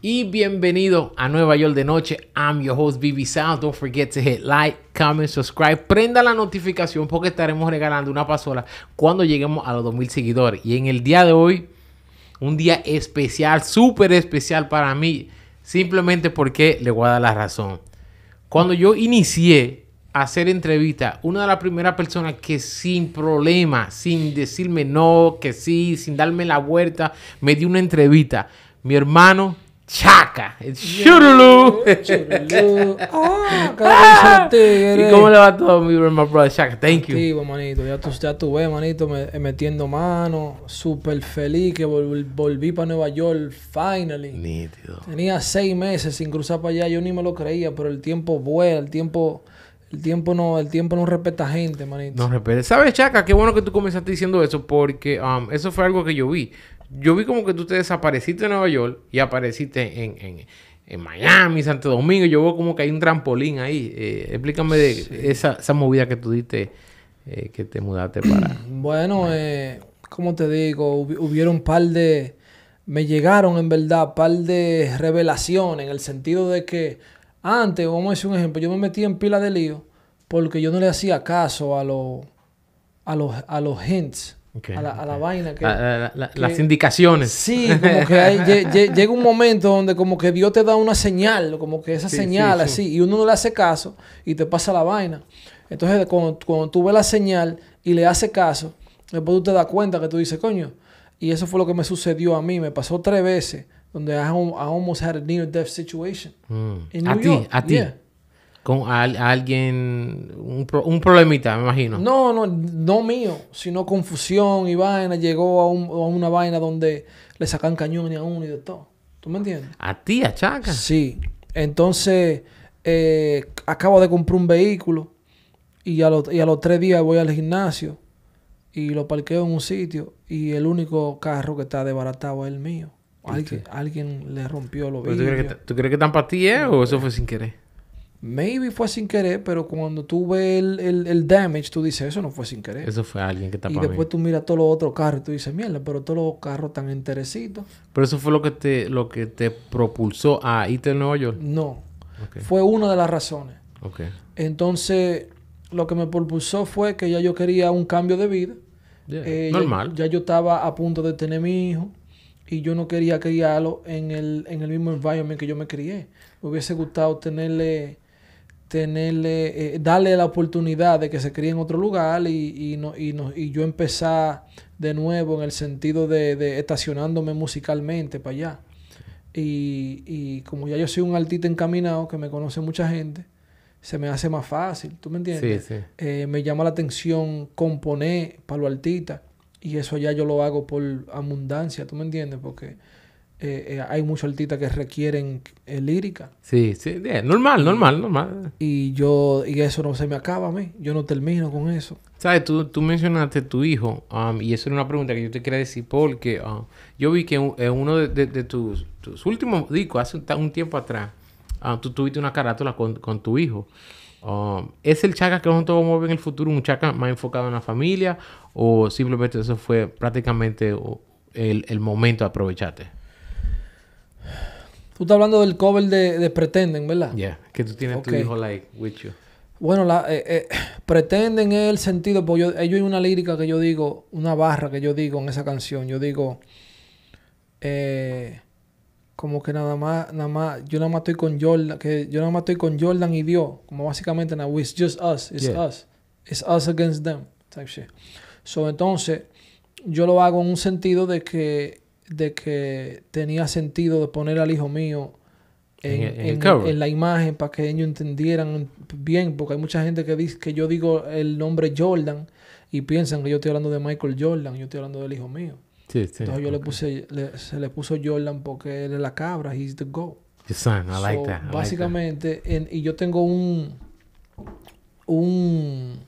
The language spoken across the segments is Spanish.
y bienvenido a Nueva York de noche. I'm your host BB Sound. Don't forget to hit like, comment, subscribe. Prenda la notificación porque estaremos regalando una pasola cuando lleguemos a los 2000 seguidores. Y en el día de hoy, un día especial, súper especial para mí, simplemente porque le voy a dar la razón. Cuando yo inicié a hacer entrevista, una de las primeras personas que sin problema, sin decirme no, que sí, sin darme la vuelta, me dio una entrevista. Mi hermano Chaca, Churulu. Churulu. Ah, ah. ¿Y cómo le va todo mi brother Chaca? Thank you. manito. Ya tú, ves, manito, me, eh, metiendo mano. Súper feliz que volví para Nueva York, finally. Nítido. Tenía seis meses sin cruzar para allá. Yo ni me lo creía, pero el tiempo vuela, el tiempo. El tiempo no, el tiempo no respeta gente, manito. No respeta. ¿Sabes, Chaca? Qué bueno que tú comenzaste diciendo eso, porque um, eso fue algo que yo vi yo vi como que tú te desapareciste en Nueva York y apareciste en, en, en Miami, Santo Domingo. Yo veo como que hay un trampolín ahí. Eh, explícame de esa, movida que tú diste, eh, que te mudaste para... Bueno, eh, como te digo, hubo hubieron un par de... Me llegaron en verdad un par de revelaciones en el sentido de que antes, vamos a decir un ejemplo, yo me metí en pila de lío porque yo no le hacía caso a, los a, los, a los hints a, la, vaina. Que, las indicaciones. Sí, como que llega un momento donde como que Dios te da una señal, como que esa señal así, y uno no le hace caso y te pasa la vaina. Entonces, cuando, tuve tú ves la señal y le hace caso, después tú te das cuenta que tú dices, coño, y eso fue lo que me sucedió a mí, me pasó tres veces, donde I, almost had a near-death situation. Mm. a ti, a ti con alguien, un, un, problemita, me imagino. No, no, no mío, sino confusión y vaina. Llegó a, un, una vaina donde le sacan cañón a uno y de todo. ¿Tú me entiendes? A ti, a Chaca. Sí. Entonces, eh, acabo de comprar un vehículo y a, los tres días voy al gimnasio y lo parqueo en un sitio y el único carro que está desbaratado es el mío. Alguien, alguien le rompió los vidrios. ¿Tú crees que, tú crees tan para ti, eh? ¿O eso fue sin querer? Maybe fue sin querer, pero cuando tú ves el, el, el, damage, tú dices, eso no fue sin querer. Eso fue alguien que tapó. Y después tú miras todos los otros carros y tú dices, mierda, pero todos los carros están enterecitos. Pero eso fue lo que te, lo que te propulsó a irte a Nueva York. No. Fue una de las razones. Okay. Entonces, lo que me propulsó fue que ya yo quería un cambio de vida. Eh, normal. Ya, yo estaba a punto de tener mi hijo y yo no quería criarlo en el, en el mismo environment que yo me crié. Me hubiese gustado tenerle tenerle, eh, darle la oportunidad de que se críe en otro lugar y, y, y, yo empezar de nuevo en el sentido de, estacionándome musicalmente para allá. Y, y, como ya yo soy un artista encaminado, que me conoce mucha gente, se me hace más fácil, ¿tú me entiendes? Eh, me llama la atención componer para los artistas y eso ya yo lo hago por abundancia, ¿tú me entiendes? Porque eh, eh, hay muchos artistas que requieren eh, lírica. Sí, sí, normal, normal, normal. Y yo, y eso no se me acaba a yo no termino con eso. Sabes, tú, tú mencionaste tu hijo, um, y eso era una pregunta que yo te quería decir, porque uh, yo vi que en uno de, tus, últimos discos, hace un, tiempo atrás, uh, tú tuviste una carátula con, tu hijo. Um, ¿Es el Chaca que nosotros vamos a en el futuro un chaka más enfocado en la familia? ¿O simplemente eso fue prácticamente el momento de aprovecharte? Tú estás hablando del cover de, Pretenden, ¿verdad? Yeah, que tú tienes tu hijo like with you. Bueno, la, eh, eh el sentido, porque yo, hay una lírica que yo digo, una barra que yo digo en esa canción, yo digo, eh, como que nada más, nada más, yo nada más estoy con Jordan, que yo nada más estoy con Jordan y Dios, como básicamente, na it's just us, it's us, it's us against them, type So, entonces, yo lo hago en un sentido de que de que tenía sentido de poner al hijo mío en, la imagen para que ellos entendieran bien, porque hay mucha gente que dice que yo digo el nombre Jordan y piensan que yo estoy hablando de Michael Jordan, yo estoy hablando del hijo mío. Entonces yo le puse, se le puso Jordan porque él es la cabra, he's the goat. Your I básicamente, y yo tengo un, un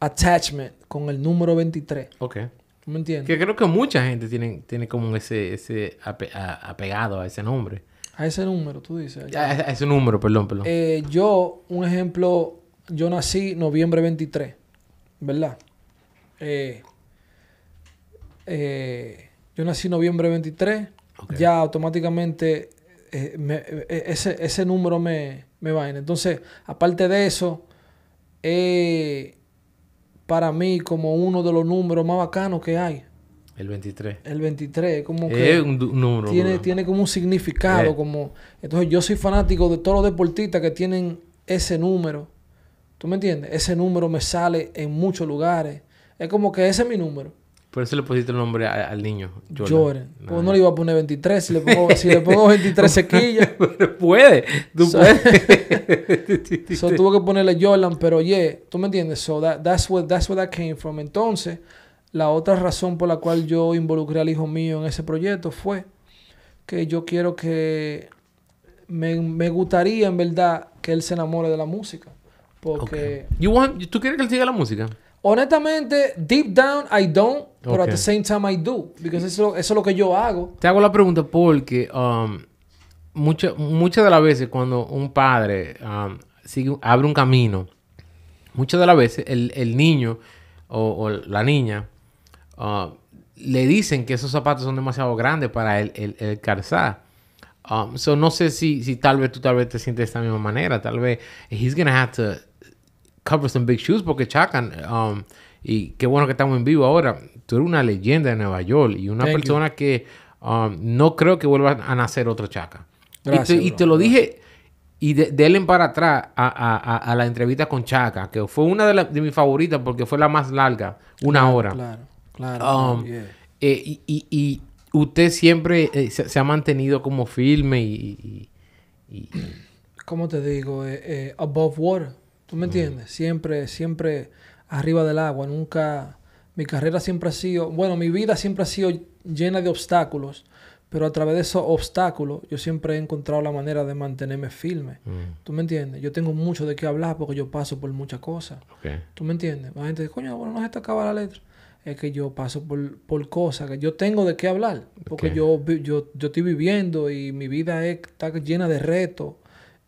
attachment con el número 23. Ok. ¿Me entiendes? Que creo que mucha gente tiene, tiene como ese, apegado a ese nombre. A ese número, tú dices. A, ese número, perdón, perdón. Eh, yo, un ejemplo, yo nací noviembre 23, ¿verdad? Eh, eh, yo nací noviembre 23, ya automáticamente ese, número me, me en Entonces, aparte de eso, eh, para mí como uno de los números más bacanos que hay. El 23. El 23, como que. un número. Tiene, tiene como un significado. Eh. como Entonces, yo soy fanático de todos los deportistas que tienen ese número. ¿Tú me entiendes? Ese número me sale en muchos lugares. Es como que ese es mi número. Por eso le pusiste el nombre al niño. Jordan. Pues no le iba a poner 23. Si le pongo, 23 sequillas. puede. Tú tuvo que ponerle Jordan, pero yeah, tú me entiendes. So that's, where, that's where that came from. Entonces, la otra razón por la cual yo involucré al hijo mío en ese proyecto fue que yo quiero que. Me, gustaría en verdad que él se enamore de la música. Porque. ¿Tú quieres que él siga la música? Honestamente, deep down I don't, but at the same time I do, because eso, es lo que yo hago. Te hago la pregunta porque um, muchas de las veces cuando un padre um, abre un camino, muchas de las veces el, niño o, la niña uh, le dicen que esos zapatos son demasiado grandes para el, el, calzar. Um, so no sé si, tal vez tú tal vez te sientes de esta misma manera. Tal vez he's gonna have to cover some big shoes porque Chacan, um, y qué bueno que estamos en vivo ahora, tú eres una leyenda de Nueva York y una persona que um, no creo que vuelva a nacer otro Chaca. y, te, lo dije, y de, él en para atrás a, la entrevista con Chaca, que fue una de, mis favoritas porque fue la más larga, una hora. Claro, claro. Um, eh, y, usted siempre eh, se, ha mantenido como firme y... y ¿Cómo te digo? Eh, above water. ¿Tú me entiendes? Siempre, siempre arriba del agua, nunca... Mi carrera siempre ha sido, bueno, mi vida siempre ha sido llena de obstáculos, pero a través de esos obstáculos yo siempre he encontrado la manera de mantenerme firme. Mm. ¿Tú me entiendes? Yo tengo mucho de qué hablar porque yo paso por muchas cosas. ¿Tú me entiendes? La gente dice, coño, bueno, no se te acaba la letra. Es que yo paso por, por cosas que yo tengo de qué hablar, porque yo, yo, estoy viviendo y mi vida está llena de retos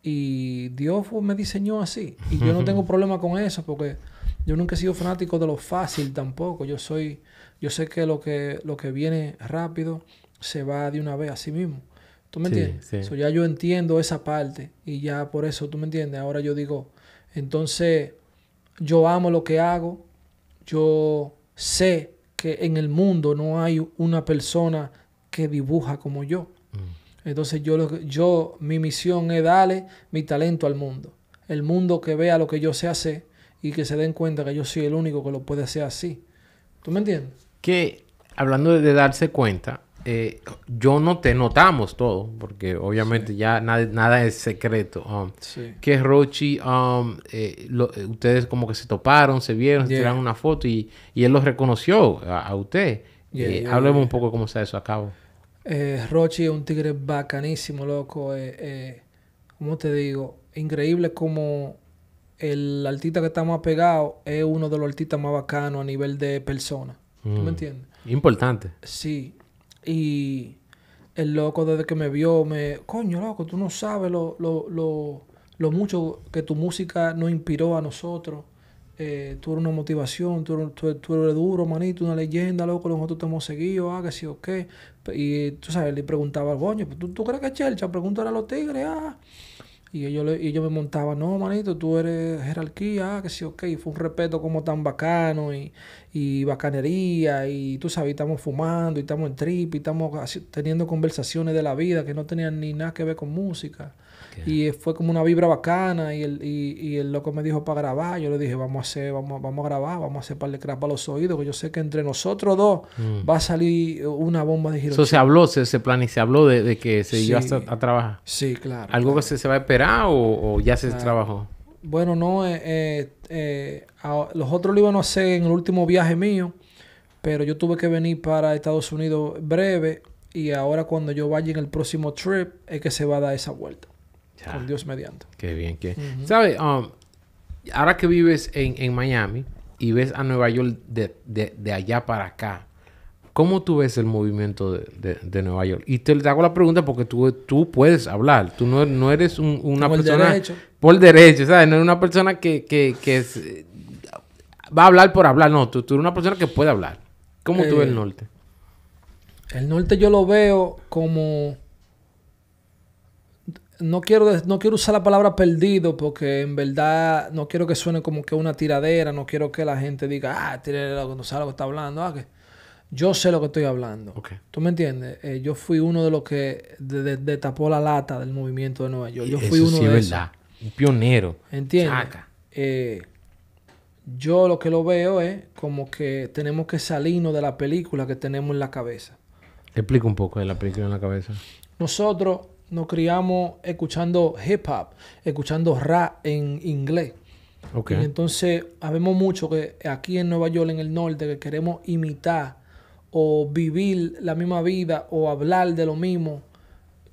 y Dios me diseñó así. Y yo no tengo problema con eso porque yo nunca he sido fanático de lo fácil tampoco. Yo soy, yo sé que lo que, lo que viene rápido se va de una vez a sí mismo. ¿Tú me entiendes? ya yo entiendo esa parte y ya por eso, ¿tú me entiendes? Ahora yo digo, entonces yo amo lo que hago, yo sé que en el mundo no hay una persona que dibuja como yo. Entonces yo, yo, mi misión es darle mi talento al mundo. El mundo que vea lo que yo sé hacer y que se den cuenta que yo soy el único que lo puede hacer así. ¿Tú me entiendes? Que hablando de, darse cuenta, eh, yo no te notamos todo, porque obviamente ya nada, es secreto. Um, que Rochi, um, eh, ustedes como que se toparon, se vieron, se tiraron una foto y, él los reconoció a, usted. Eh, hablemos un poco cómo se eso a cabo. Eh, Rochi es un tigre bacanísimo, loco. Eh, eh ¿Cómo te digo? Increíble como el artista que estamos más es uno de los artistas más bacanos a nivel de persona. ¿Tú me mm. entiendes? Importante. Sí. Y el loco desde que me vio me... Coño, loco, tú no sabes lo, lo, lo, lo mucho que tu música nos inspiró a nosotros eh, tú eres una motivación, tú eres, duro, manito, una leyenda, loco, nosotros te hemos seguido, ah, que sí o Y tú sabes, le preguntaba al boño, ¿tú, crees que es Chelcha? Pregúntale a los tigres, ah. Y ellos, yo me montaba, no, manito, tú eres jerarquía, ah, que sí, ok. Y fue un respeto como tan bacano y, y bacanería. Y tú sabes, estamos fumando, y estamos en trip, y estamos teniendo conversaciones de la vida que no tenían ni nada que ver con música. Y fue como una vibra bacana y el, y, el loco me dijo para grabar. Yo le dije, vamos a hacer, vamos, vamos a grabar, vamos a hacer para el los oídos, que yo sé que entre nosotros dos mm. va a salir una bomba de Eso se habló, se, se y se habló de, que se iba a, trabajar. Sí, claro. ¿Algo que se, va a esperar o, ya se trabajó? Bueno, no, eh, eh, eh los otros lo iban a hacer en el último viaje mío, pero yo tuve que venir para Estados Unidos breve y ahora cuando yo vaya en el próximo trip es que se va a dar esa vuelta. Con Dios mediante. Qué bien, qué ¿Sabes? Um, ahora que vives en, Miami y ves a Nueva York de, allá para acá, ¿cómo tú ves el movimiento de, Nueva York? Y te, hago la pregunta porque tú, tú puedes hablar. Tú no, eres una una por persona... Derecho. Por derecho. ¿sabes? No eres una persona que, va a hablar por hablar. No, tú, eres una persona que puede hablar. ¿Cómo tú ves el eh, norte? El norte yo lo veo como no quiero, no quiero usar la palabra perdido porque en verdad no quiero que suene como que una tiradera, no quiero que la gente diga, ah, tiradera, no sabe lo que está hablando, ah, que yo sé lo que estoy hablando. ¿Tú me entiendes? Eh, yo fui uno de los que destapó la lata del movimiento de Nueva York. Yo fui uno sí de verdad. Un pionero. ¿Entiendes? Eh, yo lo que lo veo es como que tenemos que salirnos de la película que tenemos en la cabeza. Explica un poco de la película en la cabeza. Nosotros nos criamos escuchando hip hop, escuchando rap en inglés. Okay. entonces, sabemos mucho que aquí en Nueva York, en el norte, que queremos imitar o vivir la misma vida o hablar de lo mismo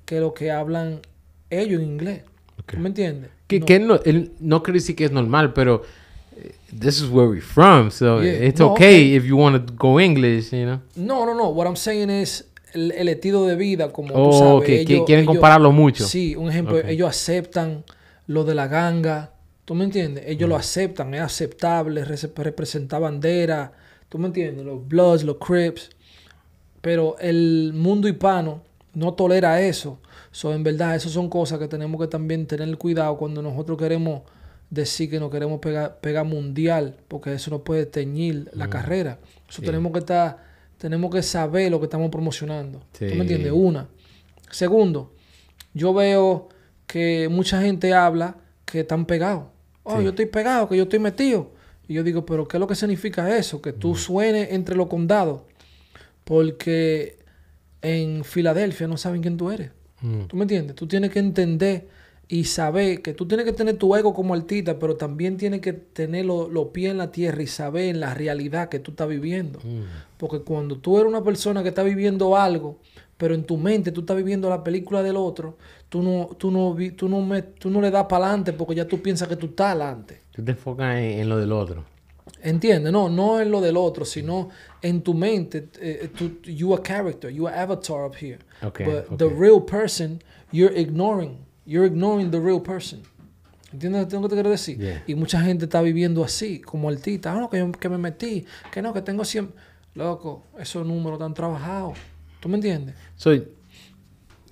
que lo que hablan ellos en inglés. ¿Me entiendes? Que, no. Que quiere decir que es normal, pero eh, this is where we're from, so it's okay, eh. if you want to go English, you know? No, no, no. What I'm saying is el, estilo de vida, como sabes. ellos, quieren compararlo mucho. Sí, un ejemplo, ellos aceptan lo de la ganga. ¿Tú me entiendes? Ellos lo mm. aceptan, es aceptable, representa bandera. ¿Tú me entiendes? Los Bloods, los Crips. Pero el mundo hispano no tolera eso. en verdad, esas son cosas que tenemos que también tener cuidado cuando nosotros queremos decir que no queremos pegar, mundial, porque eso no puede teñir la mm. carrera. Eso tenemos que estar tenemos que saber lo que estamos promocionando. ¿Tú me entiendes? Una. Segundo, yo veo que mucha gente habla que están pegados. Oh, yo estoy pegado, que yo estoy metido. Y yo digo, pero ¿qué es lo que significa eso? Que tú suenes entre los condados. Porque en Filadelfia no saben quién tú eres. ¿Tú me entiendes? Tú tienes que entender y saber que tú tienes que tener tu ego como artista, pero también tienes que tener los pies en la tierra y saber en la realidad que tú estás viviendo. Mm. Porque cuando tú eres una persona que está viviendo algo, pero en tu mente tú estás viviendo la película del otro, tú no, tú no, tú no, le das para adelante porque ya tú piensas que tú estás adelante. Tú te enfocas en, lo del otro. Entiende, no, no en lo del otro, sino en tu mente. Eh, eh tú, you a character, you a avatar up here. But the real person you're ignoring you're ignoring the real person. ¿Entiendes lo que te decir? Y mucha gente está viviendo así, como altita. Ah, no, que, me metí, que no, que tengo siempre... Loco, esos números están trabajados. ¿Tú me entiendes? Soy.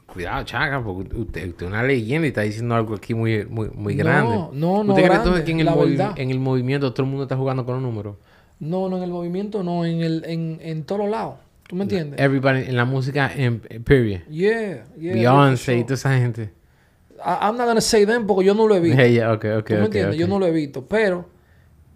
Cuidado, chaca, porque usted, es una leyenda y está diciendo algo aquí muy, muy, muy grande. No, no, no. ¿No grande, cree que en el, en el movimiento todo el mundo está jugando con los números? No, no en el movimiento, no, en, el, en, en todos lados. ¿Tú me entiendes? Everybody, en la música, en, eh, period. Yeah, yeah. Beyoncé y toda esa gente. I'm not gonna say them porque yo no lo he visto. ¿Tú me entiendes? Yo no lo he visto, pero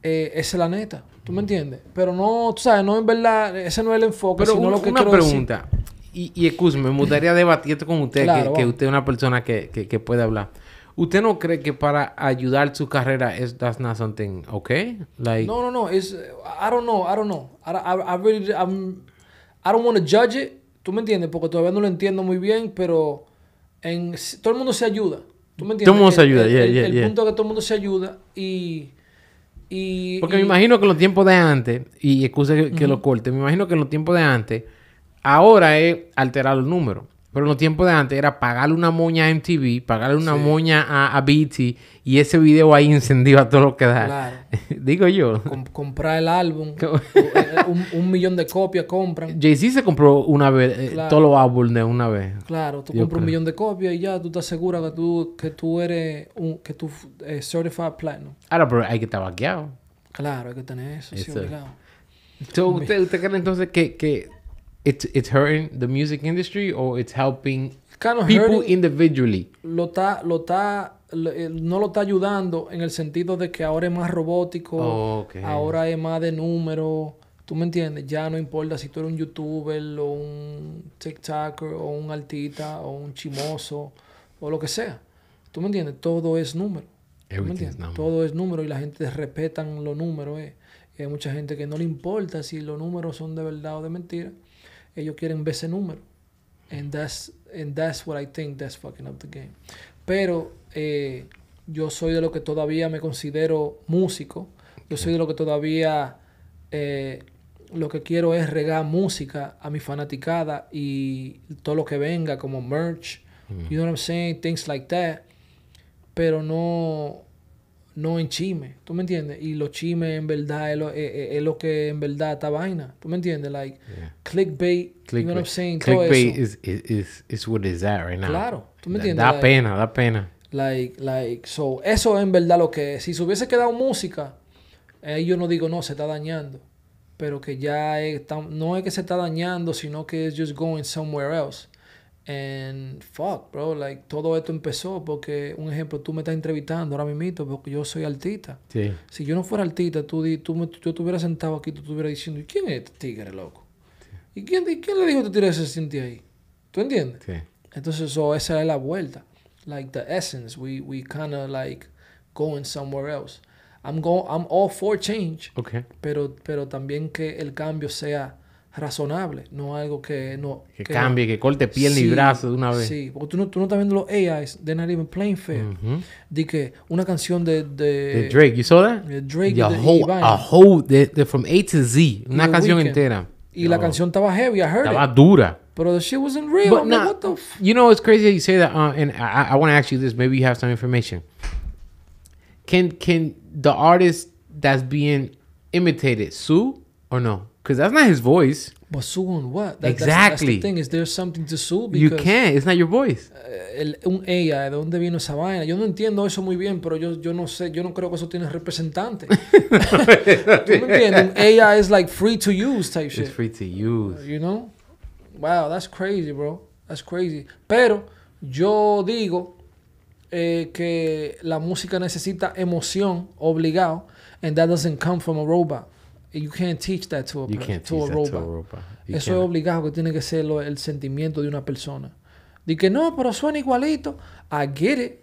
eh, esa es la neta. ¿Tú me entiendes? Pero no, tú sabes, no en verdad, ese no es el enfoque, pero sino lo que una quiero pregunta. Y, y excuse, me gustaría debatir esto con usted, que, usted es una persona que, que, puede hablar. ¿Usted no cree que para ayudar su carrera es that's not something okay? Like No, no, no, is I don't know, I don't know. I, I, really I'm, I don't want to judge it. ¿Tú me entiendes? Porque todavía no lo entiendo muy bien, pero todo el mundo se ayuda. Todo el mundo se ayuda, el, punto es que todo el mundo se ayuda y... Porque me imagino que en los tiempos de antes, y excusa que, lo corte, me imagino que en los tiempos de antes, ahora es alterar el número pero en los tiempos de antes era pagarle una moña a MTV, pagarle una moña a, a BT y ese video ahí a todo lo que da. Claro. Digo yo. comprar el álbum. Eh, eh, un, millón de copias compran. Jay-Z se compró una vez, eh, todos los álbumes de una vez. Claro, tú compras un millón de copias y ya tú te aseguras que tú, que tú eres un, que tú certified platinum. Ahora, pero hay que estar vaqueado. Claro, hay que tener eso, Entonces, sí, obligado. ¿usted, ¿Usted cree entonces que it's hurting the music industry or it's helping people individually. Lo está, lo está, eh, no lo está ayudando en el sentido de que ahora es más robótico, oh, ahora es más de número. ¿Tú me entiendes? Ya no importa si tú eres un youtuber o un TikToker o un altita o un chimoso o lo que sea. ¿Tú me entiendes? Todo es número. Todo es número y la gente respetan los números. Eh. Hay mucha gente que no le importa si los números son de verdad o de mentira ellos quieren ver ese número. And that's, what I think that's fucking up the game. Pero eh, yo soy de lo que todavía me considero músico. Yo soy de lo que todavía eh, lo que quiero es regar música a mi fanaticada y todo lo que venga como merch, you know what I'm saying, things like that. Pero no no en chime, ¿tú me entiendes? Y los chimes en verdad es lo, eh, eh, que en verdad está vaina, ¿tú me entiendes? Like, clickbait, you know what I'm saying? Clickbait Is, is, is, what is that right now. Claro, ¿tú me entiendes? Da, pena, da pena. Like, like, so, eso es en verdad lo que es. Si se hubiese quedado música, eh, yo no digo, no, se está dañando. Pero que ya no es que se está dañando, sino que es just going somewhere else. And fuck, bro, like todo esto empezó porque, un ejemplo, tú me estás entrevistando ahora mismo porque yo soy artista. Sí. Si yo no fuera artista, tú, tú me, yo sentado aquí, tú estuvieras diciendo, ¿y quién es este tigre, loco? ¿Y, quién, le dijo que tigre ese ti ahí? ¿Tú entiendes? Sí. Entonces, eso esa es la vuelta. Like the essence, we, we kind of like going somewhere else. I'm, I'm all for change. Okay. Pero, pero también que el cambio sea razonable, no algo que no... Que, cambie, que corte piel ni y brazo de una vez. Sí, porque tú no, tú no estás viendo los AIs, de not even playing fair. De que una canción de... De, Drake, you saw that? De Drake the de whole, A whole, de, de from A to Z, una canción entera. Y la canción estaba heavy, I heard Estaba dura. Pero the shit wasn't real. But now you know, it's crazy that you say that, uh, and I, I want to ask you this, maybe you have some information. Can, can the artist that's being imitated sue or no? because that's not his voice. But sue on what? That, exactly. That's, the thing. Is there something to sue? Because, you can't. It's not your voice. Eh, el, un ella, ¿de dónde vino esa vaina? Yo no entiendo eso muy bien, pero yo, yo no sé. Yo no creo que eso tiene representante. ¿Tú me entiendes? Un ella es like free to use type shit. It's free to use. you know? Wow, that's crazy, bro. That's crazy. Pero yo digo eh, que la música necesita emoción obligado, and that doesn't come from a robot. You can't teach that to a, a robot. Eso es obligado, que tiene que ser el sentimiento de una persona. Dice que no, pero suena igualito. I get it.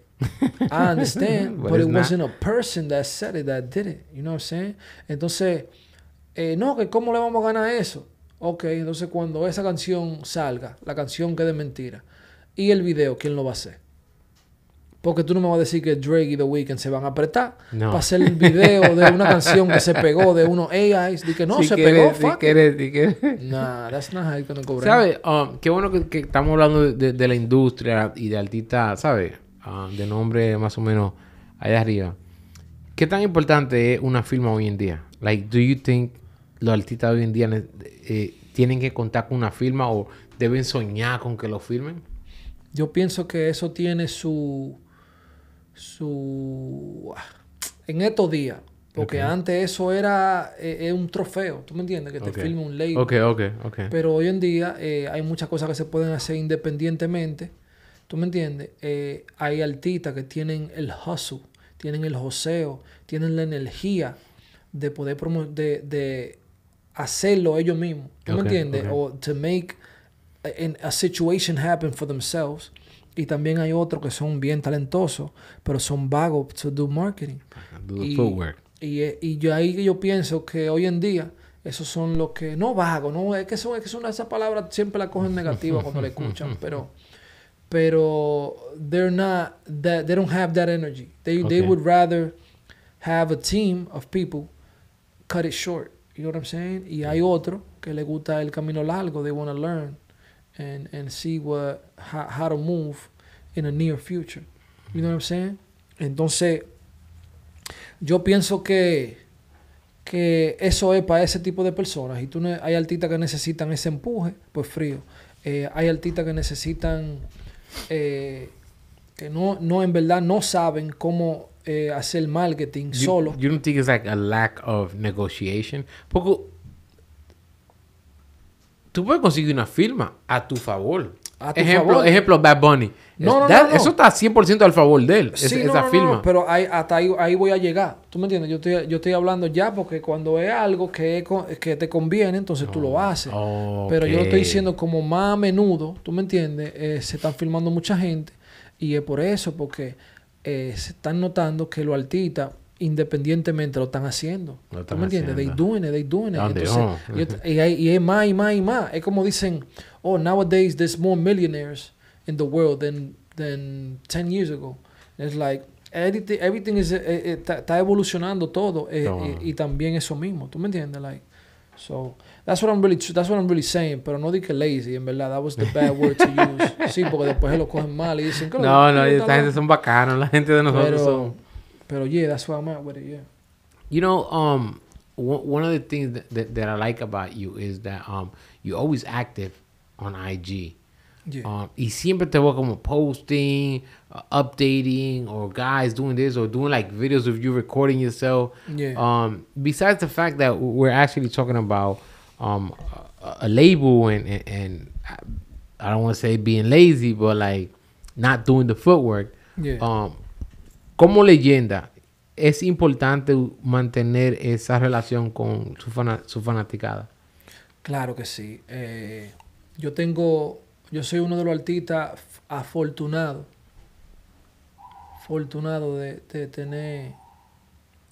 I understand. but, it wasn't a person that said it, that did it. You know what I'm saying? Entonces, eh, no, que cómo le vamos a ganar eso. Ok, entonces cuando esa canción salga, la canción quede mentira. Y el video, ¿quién lo va a hacer? Porque tú no me vas a decir que Drake y The Weeknd se van a apretar no. para hacer el video de una canción que se pegó de unos AIs. Di que no, si se pegó, Quieres, nah, that's not how you're ¿Sabes? Um, qué bueno que, estamos hablando de, la industria y de artistas, ¿sabes? Um, de nombre más o menos allá arriba. ¿Qué tan importante es una firma hoy en día? Like, do you think los artistas hoy en día eh, tienen que contar con una firma o deben soñar con que lo firmen? Yo pienso que eso tiene su su... Ah, en estos días. Porque antes eso era eh, un trofeo, ¿tú me entiendes? Que te filme un label. Ok, ok, ok. Pero hoy en día eh, hay muchas cosas que se pueden hacer independientemente. ¿Tú me entiendes? Eh, hay artistas que tienen el hustle, tienen el joseo, tienen la energía de poder promo de, hacerlo ellos mismos. ¿Tú me entiendes? O to make a situation happen for themselves. Y también hay otros que son bien talentosos, pero son vagos to do marketing. Eh, y, yo ahí yo pienso que hoy en día esos son los que, no vagos, no, es que son, es que son esas palabras siempre la cogen negativa cuando la escuchan, pero pero they're not that they don't have that energy. They they would rather have a team of people cut it short. You know what I'm saying? Y hay otro que le gusta el camino largo, they want to learn and and see what how, how to move in the near future. You know what I'm saying? Entonces, yo pienso que eso es para ese tipo de personas. Y tú no, hay artistas que necesitan ese empuje, pues frío. Eh, hay artistas que necesitan eh, que no, en verdad no saben cómo eh, hacer marketing solo. You don't think it's like a lack of negotiation? tú puedes conseguir una firma a tu favor. ejemplo, favor. ejemplo, Bad Bunny. Eso está 100% al favor de él, esa firma. pero ahí hasta ahí, voy a llegar. ¿Tú me entiendes? Yo estoy, yo estoy hablando ya porque cuando es algo que, que te conviene, entonces tú lo oh, haces. Pero yo lo estoy diciendo como más a menudo, ¿tú me entiendes? Eh, se están filmando mucha gente y es por eso, porque eh, se están notando que lo altita independientemente lo están haciendo. ¿Tú me entiendes? They're They doing it, they doing it. Ah, Entonces, y, y, es más y más y más. Es como dicen, oh, nowadays there's more millionaires in the world than, than 10 years ago. it's like, everything, everything is, eh, eh, está, evolucionando todo. Eh, y, también eso mismo. ¿Tú me entiendes? Like, so, that's what I'm really, that's what I'm really saying. Pero no dije lazy, en verdad. That was the bad word to use. sí, porque después lo cogen mal y dicen... No, no, esta gente son bacanos. La gente de nosotros son... But yeah, that's where I'm at with it. Yeah. You know, um, one of the things that, that, that, I like about you is that um, you're always active on IG. Yeah. Um, y siempre te veo como posting, uh, updating, or guys doing this or doing like videos of you recording yourself. Yeah. Um, besides the fact that we're actually talking about um, a, a label and, and, and I don't want to say being lazy, but like not doing the footwork. Yeah. Um, como leyenda, es importante mantener esa relación con su, su fanaticada. Claro que sí. Eh, yo tengo, yo soy uno de los artistas afortunados, afortunado de, tener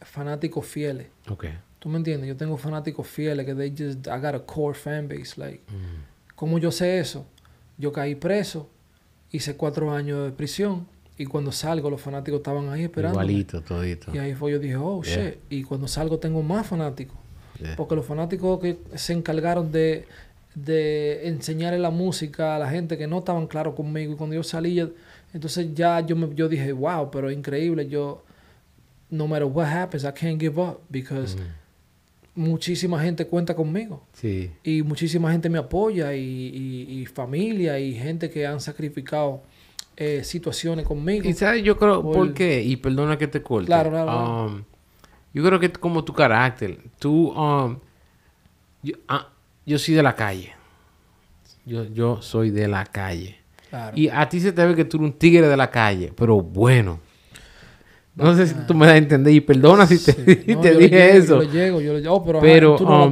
fanáticos fieles. Okay. ¿Tú me entiendes? Yo tengo fanáticos fieles que they just, I got a core fan base. Like, mm. ¿Cómo yo sé eso? Yo caí preso, hice cuatro años de prisión y cuando salgo, los fanáticos estaban ahí esperando. Igualito, todito. Y ahí fue yo dije, oh, shit. Y cuando salgo tengo más fanáticos. Porque los fanáticos que se encargaron de, de enseñarle la música a la gente que no estaban claros conmigo. Y cuando yo salí, entonces ya yo, me, yo dije, wow, pero increíble. Yo, no matter what happens, I can't give up. Because... Mm. muchísima gente cuenta conmigo. Sí. Y muchísima gente me apoya y, y, y, familia y gente que han sacrificado eh, situaciones conmigo. Y sabes, yo creo, por... Y perdona que te corte. Claro, claro. Um, yo creo que como tu carácter, tú, um, ah, yo, soy de la calle. Yo, yo soy de la calle. Y a ti se te ve que tú eres un tigre de la calle, pero bueno. No sé si ah. tú me das a entender y perdona si te, dije eso. Yo lo llego, yo pero, no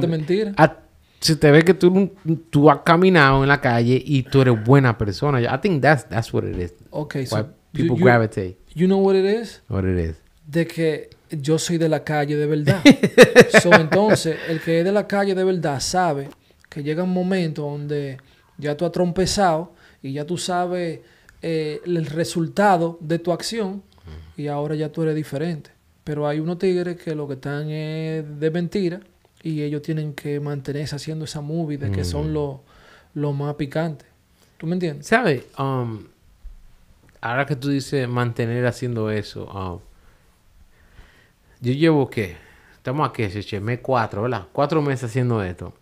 a ti si te ve que tú, tú has caminado en la calle y tú eres buena persona. I think that's, that's what it is. Okay, so people gravitate. You know what it is? What it is. De que yo soy de la calle de verdad. entonces, el que es de la calle de verdad sabe que llega un momento donde ya tú has trompezado y ya tú sabes eh, el resultado de tu acción y ahora ya tú eres diferente. Pero hay unos tigres que lo que están es de mentira y ellos tienen que mantenerse haciendo esa movie de que son los lo más picantes. ¿Tú me entiendes? ¿Sabes? Um, ahora que tú dices mantener haciendo eso, um, yo llevo que Estamos aquí, cheche, me cuatro, ¿verdad? Cuatro meses haciendo esto.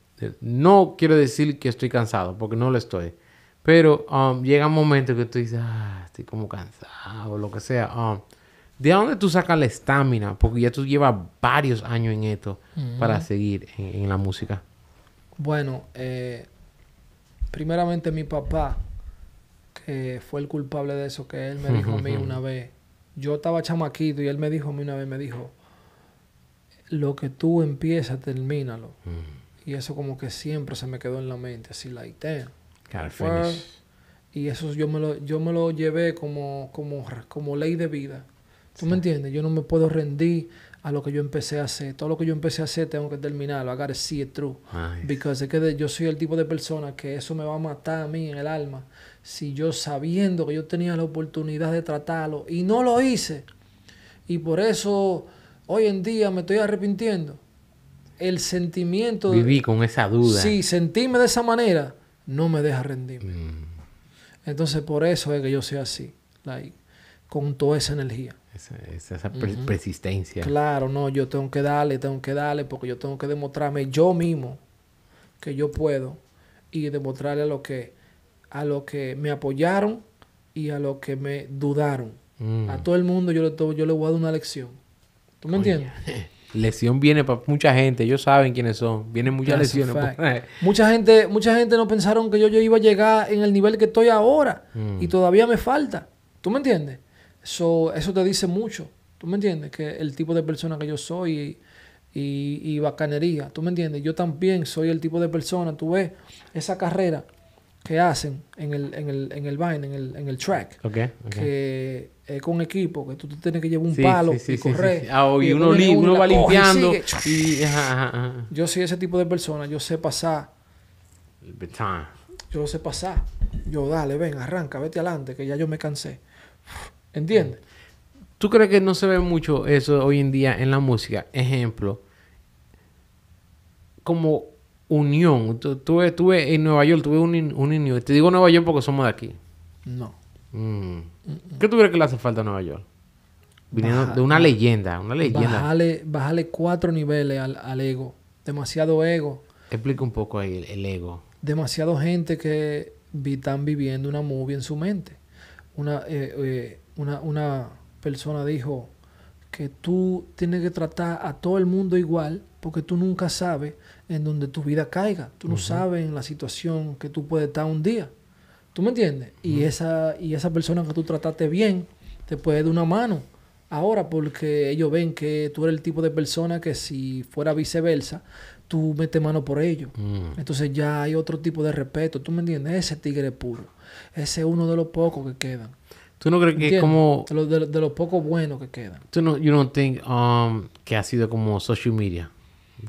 No quiero decir que estoy cansado, porque no lo estoy. Pero um, llega un momento que tú dices, ah, estoy como cansado, o lo que sea. ¿De dónde tú sacas la estamina? Porque ya tú llevas varios años en esto para seguir en, la música. Bueno, eh, primeramente mi papá, que fue el culpable de eso, que él me dijo a mí una vez. Yo estaba chamaquito y él me dijo a mí una vez, me dijo, lo que tú empiezas, termínalo. Mm. Y eso como que siempre se me quedó en la mente, así, like, damn. Y eso yo me lo, yo me lo llevé como, como, como ley de vida. ¿Tú me entiendes? Yo no me puedo rendir a lo que yo empecé a hacer. Todo lo que yo empecé a hacer tengo que terminarlo. I gotta see it through. Because que yo soy el tipo de persona que eso me va a matar a mí en el alma. Si yo sabiendo que yo tenía la oportunidad de tratarlo y no lo hice. Y por eso hoy en día me estoy arrepintiendo. El sentimiento... Viví con esa duda. Sí, sentirme de esa manera no me deja rendirme. Mm. Entonces por eso es que yo soy así. con toda esa energía. Esa, esa persistencia. Claro, no, yo tengo que darle, tengo que darle, porque yo tengo que demostrarme yo mismo que yo puedo y demostrarle a lo que, a lo que me apoyaron y a lo que me dudaron. Mm. A todo el mundo yo le, yo le voy a dar una lección. ¿Tú me entiendes? Lesión viene para mucha gente, ellos saben quiénes son, vienen muchas lesiones. mucha gente, mucha gente no pensaron que yo, yo iba a llegar en el nivel que estoy ahora mm. y todavía me falta. ¿Tú me entiendes? So, eso te dice mucho, ¿tú me entiendes? Que el tipo de persona que yo soy y, y, bacanería, ¿tú me entiendes? Yo también soy el tipo de persona, tú ves, esa carrera que hacen en el, en en el en el, track. Que es con equipo, que tú tienes que llevar un palo y correr. Ah, y, uno, va oh, limpiando. Yo soy ese tipo de persona. Yo sé pasar. Yo sé pasar. Yo, dale, ven, arranca, vete adelante, que ya yo me cansé. ¿Entiendes? ¿Tú crees que no se ve mucho eso hoy en día en la música? Ejemplo, como unión. tú estuve en Nueva York, tuve un, unión. Te digo Nueva York porque somos de aquí. No. Mm. ¿Qué tú crees que le hace falta a Nueva York? Viniendo de una leyenda, una leyenda. Bájale, cuatro niveles al, ego. Demasiado ego. Explica un poco el, ego. Demasiado gente que están viviendo una movie en su mente. Una, eh, eh una, persona dijo que tú tienes que tratar a todo el mundo igual porque tú nunca sabes en donde tu vida caiga. Tú no sabes en la situación que tú puedes estar un día. ¿Tú me entiendes? y, esa, y esa persona que tú trataste bien te puede dar una mano ahora porque ellos ven que tú eres el tipo de persona que si fuera viceversa, tú metes mano por ellos. Mm. Entonces ya hay otro tipo de respeto, ¿tú me entiendes? Ese tigre puro, ese es uno de los pocos que quedan. ¿Tú no crees que es como... De, los de los pocos buenos que quedan. ¿Tú no you um, que ha sido como social media?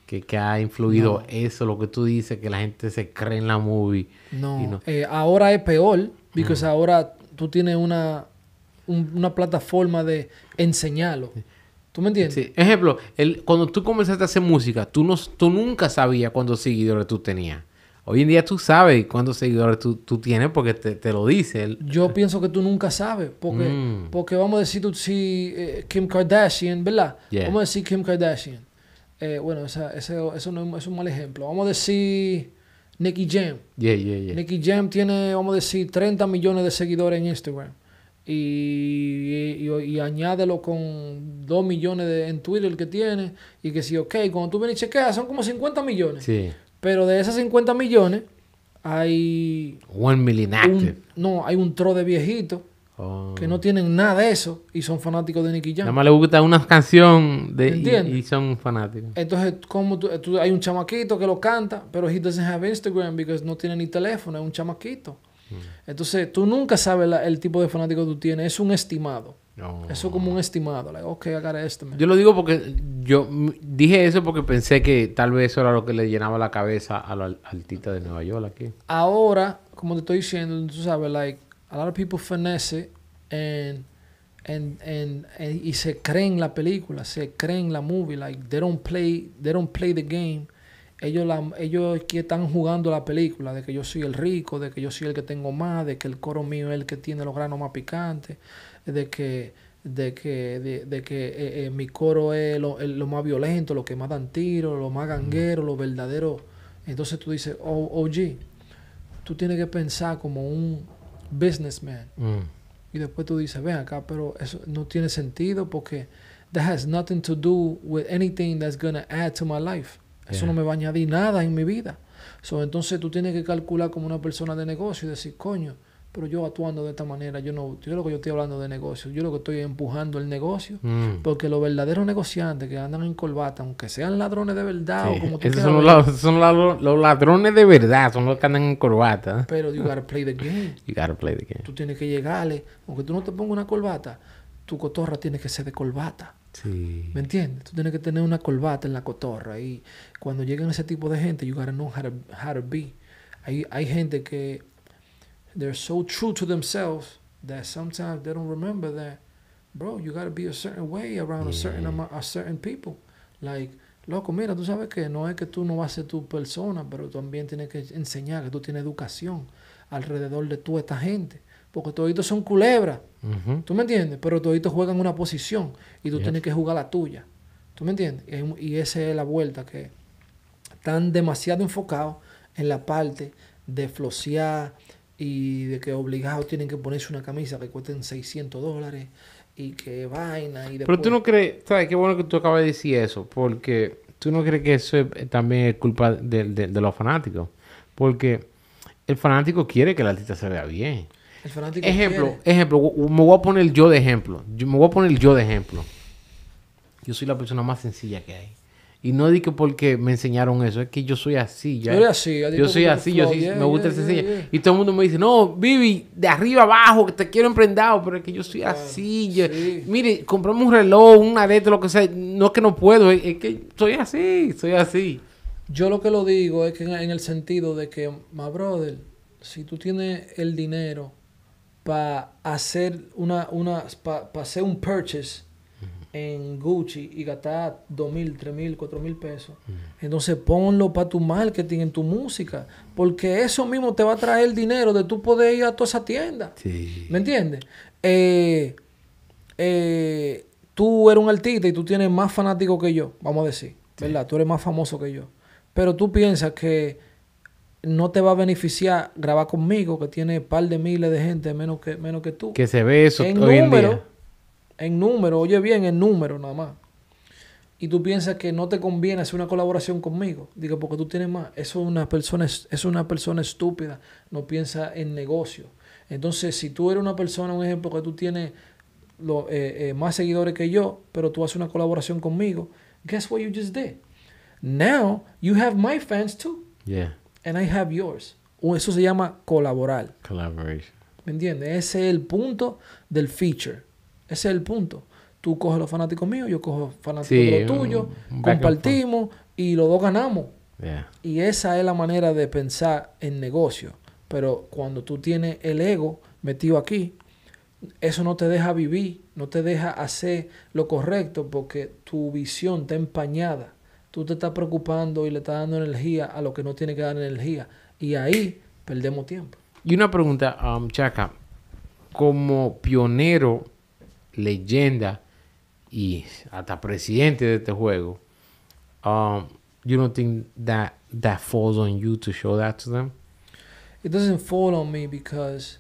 Que, ha influido eso, lo que tú dices, que la gente se cree en la movie. No, eh, ahora es peor, porque mm. ahora tú tienes una, una plataforma de enseñarlo. ¿Tú me entiendes? Sí. Ejemplo, el, cuando tú comenzaste a hacer música, tú, no, tú nunca sabías cuántos seguidores tú tenías. Hoy en día tú sabes cuántos seguidores tú, tú tienes porque te, lo dice. Yo pienso que tú nunca sabes. Porque, mm. porque vamos a decir tú, si eh, Kim Kardashian, ¿verdad? Vamos a decir Kim Kardashian. Eh, bueno, eso es un mal ejemplo. Vamos a decir Nicky Jam. Yeah, yeah, Nicky Jam tiene, vamos a decir, 30 millones de seguidores en Instagram. Y, y, añádelo con 2 millones de, en Twitter que tiene y que si, ok, cuando tú vienes y chequeas son como 50 millones. Sí. Pero de esos 50 millones, hay. One million no, hay un tro de viejitos oh. que no tienen nada de eso y son fanáticos de Nicky Jam. Nada más le gusta una canción de, y, son fanáticos. Entonces, como tú, hay un chamaquito que lo canta, pero he doesn't have Instagram because no tiene ni teléfono, es un chamaquito. Mm. Entonces, tú nunca sabes el tipo de fanático que tú tienes, es un estimado. Eso como un estimado. Like, okay, Yo lo digo porque yo dije eso porque pensé que tal vez eso era lo que le llenaba la cabeza a la altita de Nueva York aquí. Ahora, como te estoy diciendo, tú sabes, like, a lot of people finesse and, y se creen la película, se creen la movie. Like, they don't play, they don't play the game. Ellos, la, ellos que están jugando la película, de que yo soy el rico, de que yo soy el que tengo más, de que el coro mío es el que tiene los granos más picantes de que, de que, de, que eh, eh, mi coro es lo, más violento, lo que más dan tiro, lo más ganguero, lo verdadero. Entonces tú dices, oh, OG, tú tienes que pensar como un businessman. Mm. Y después tú dices, ven acá, pero eso no tiene sentido porque that has nothing to do with anything that's gonna add to my life. Eso no me va a añadir nada en mi vida. So, entonces tú tienes que calcular como una persona de negocio y decir, coño, pero yo actuando de esta manera, yo no, yo lo que yo estoy hablando de negocio, yo lo que estoy empujando el negocio, mm. porque los verdaderos negociantes que andan en corbata, aunque sean ladrones de verdad o como tú Esos son, los, son los, ladrones de verdad, son los que andan en corbata. Pero you gotta play the game. You gotta play the game. Tú tienes que llegarle, aunque tú no te pongas una corbata, tu cotorra tiene que ser de corbata. Sí. ¿Me entiendes? Tú tienes que tener una corbata en la cotorra y cuando llegan ese tipo de gente, you gotta know how to, be. Hay, hay gente que they're so true to themselves that sometimes they don't remember that, bro, you gotta be a certain way around a certain mm-hmm. amount, a certain people. Like, loco, mira, tú sabes que no es que tú no vas a ser tu persona, pero también tienes que enseñar que tú tienes educación alrededor de tú esta gente. Porque toditos son culebras. Mm-hmm. ¿Tú me entiendes? Pero toditos juegan una posición y tú tienes que jugar la tuya. ¿Tú me entiendes? Y, y esa es la vuelta que están demasiado enfocados en la parte de flosear, y de que obligados tienen que ponerse una camisa que cuesten 600 dólares y que vaina y Pero tú no crees, ¿sabes? Qué bueno que tú acabas de decir eso, porque tú no crees que eso eh, también es culpa de, los fanáticos, porque el fanático quiere que el artista se vea bien. ejemplo, ejemplo, me voy a poner yo de ejemplo. Yo, me voy a poner yo de ejemplo. Yo soy la persona más sencilla que hay. Y no digo porque me enseñaron eso, es que yo soy así. Ya. Yo soy así, yo sí, me gusta esa Y todo el mundo me dice, no, Vivi, de arriba abajo, que te quiero emprendado, pero es que yo soy así. Mire, comprame un reloj, una letra, lo que sea, no es que no puedo, es, que soy así, soy así. Yo lo que lo digo es que en, el sentido de que, my brother, si tú tienes el dinero para hacer una, una hacer un purchase en Gucci y gastar mil cuatro mil pesos. Mm. Entonces ponlo para tu marketing, en tu música, porque eso mismo te va a traer dinero de tú poder ir a toda esa tienda. ¿Me entiendes? Eh, eh, tú eres un artista y tú tienes más fanático que yo, vamos a decir, ¿verdad? Tú eres más famoso que yo. Pero tú piensas que no te va a beneficiar grabar conmigo, que tiene un par de miles de gente menos que, menos que tú. Que se ve eso en hoy número, en número, oye bien, en número nada más. Y tú piensas que no te conviene hacer una colaboración conmigo. Digo, porque tú tienes más. Eso es una persona, es una persona estúpida. No piensa en negocio. Entonces, si tú eres una persona, un ejemplo, que tú tienes eh, eh, más seguidores que yo, pero tú haces una colaboración conmigo, guess what you just did? Now you have my fans too. Yeah. And I have yours. O eso se llama colaborar. Collaboration. ¿Me entiendes? Ese es el punto del feature. Ese es el punto. Tú coges los fanáticos míos, yo cojo fanáticos tuyos, compartimos y los dos ganamos. Y esa es la manera de pensar en negocio. Pero cuando tú tienes el ego metido aquí, eso no te deja vivir, no te deja hacer lo correcto porque tu visión está empañada. Tú te estás preocupando y le estás dando energía a lo que no tiene que dar energía. Y ahí perdemos tiempo. Y una pregunta, um, Chaca. Como pionero leyenda y hasta presidente de este juego, um, you don't think that that falls on you to show that to them? It doesn't fall on me because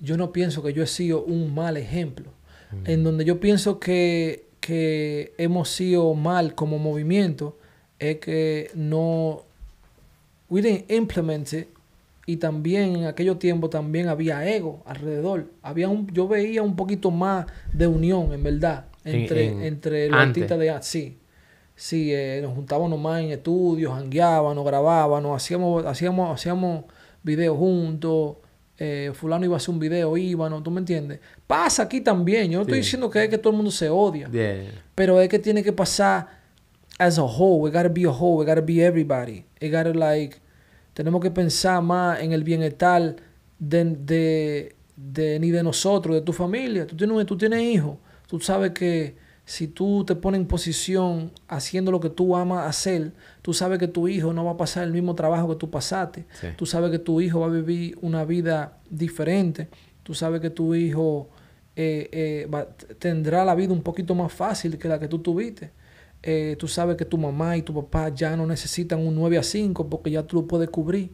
yo no pienso que yo he sido un mal ejemplo. Mm. En donde yo pienso que, que hemos sido mal como movimiento es que no we didn't implement it y también en aquellos tiempos también había ego alrededor. Había un, yo veía un poquito más de unión, en verdad, entre, entre los artistas de... Sí, sí, eh, nos juntábamos más en estudios, hangueábamos, grabábamos, hacíamos, hacíamos, hacíamos videos juntos. Eh, fulano iba a hacer un video, íbano, ¿tú me entiendes? Pasa aquí también. Yo no estoy diciendo que es que todo el mundo se odia. Pero es que tiene que pasar as a whole. It gotta be a whole. It gotta be everybody. It gotta like tenemos que pensar más en el bienestar de, de, ni de nosotros, de tu familia. Tú tienes, tú tienes hijos. Tú sabes que si tú te pones en posición haciendo lo que tú amas hacer, tú sabes que tu hijo no va a pasar el mismo trabajo que tú pasaste. Tú sabes que tu hijo va a vivir una vida diferente. Tú sabes que tu hijo eh, eh, tendrá la vida un poquito más fácil que la que tú tuviste. Eh, tú sabes que tu mamá y tu papá ya no necesitan un 9 a 5 porque ya tú lo puedes cubrir.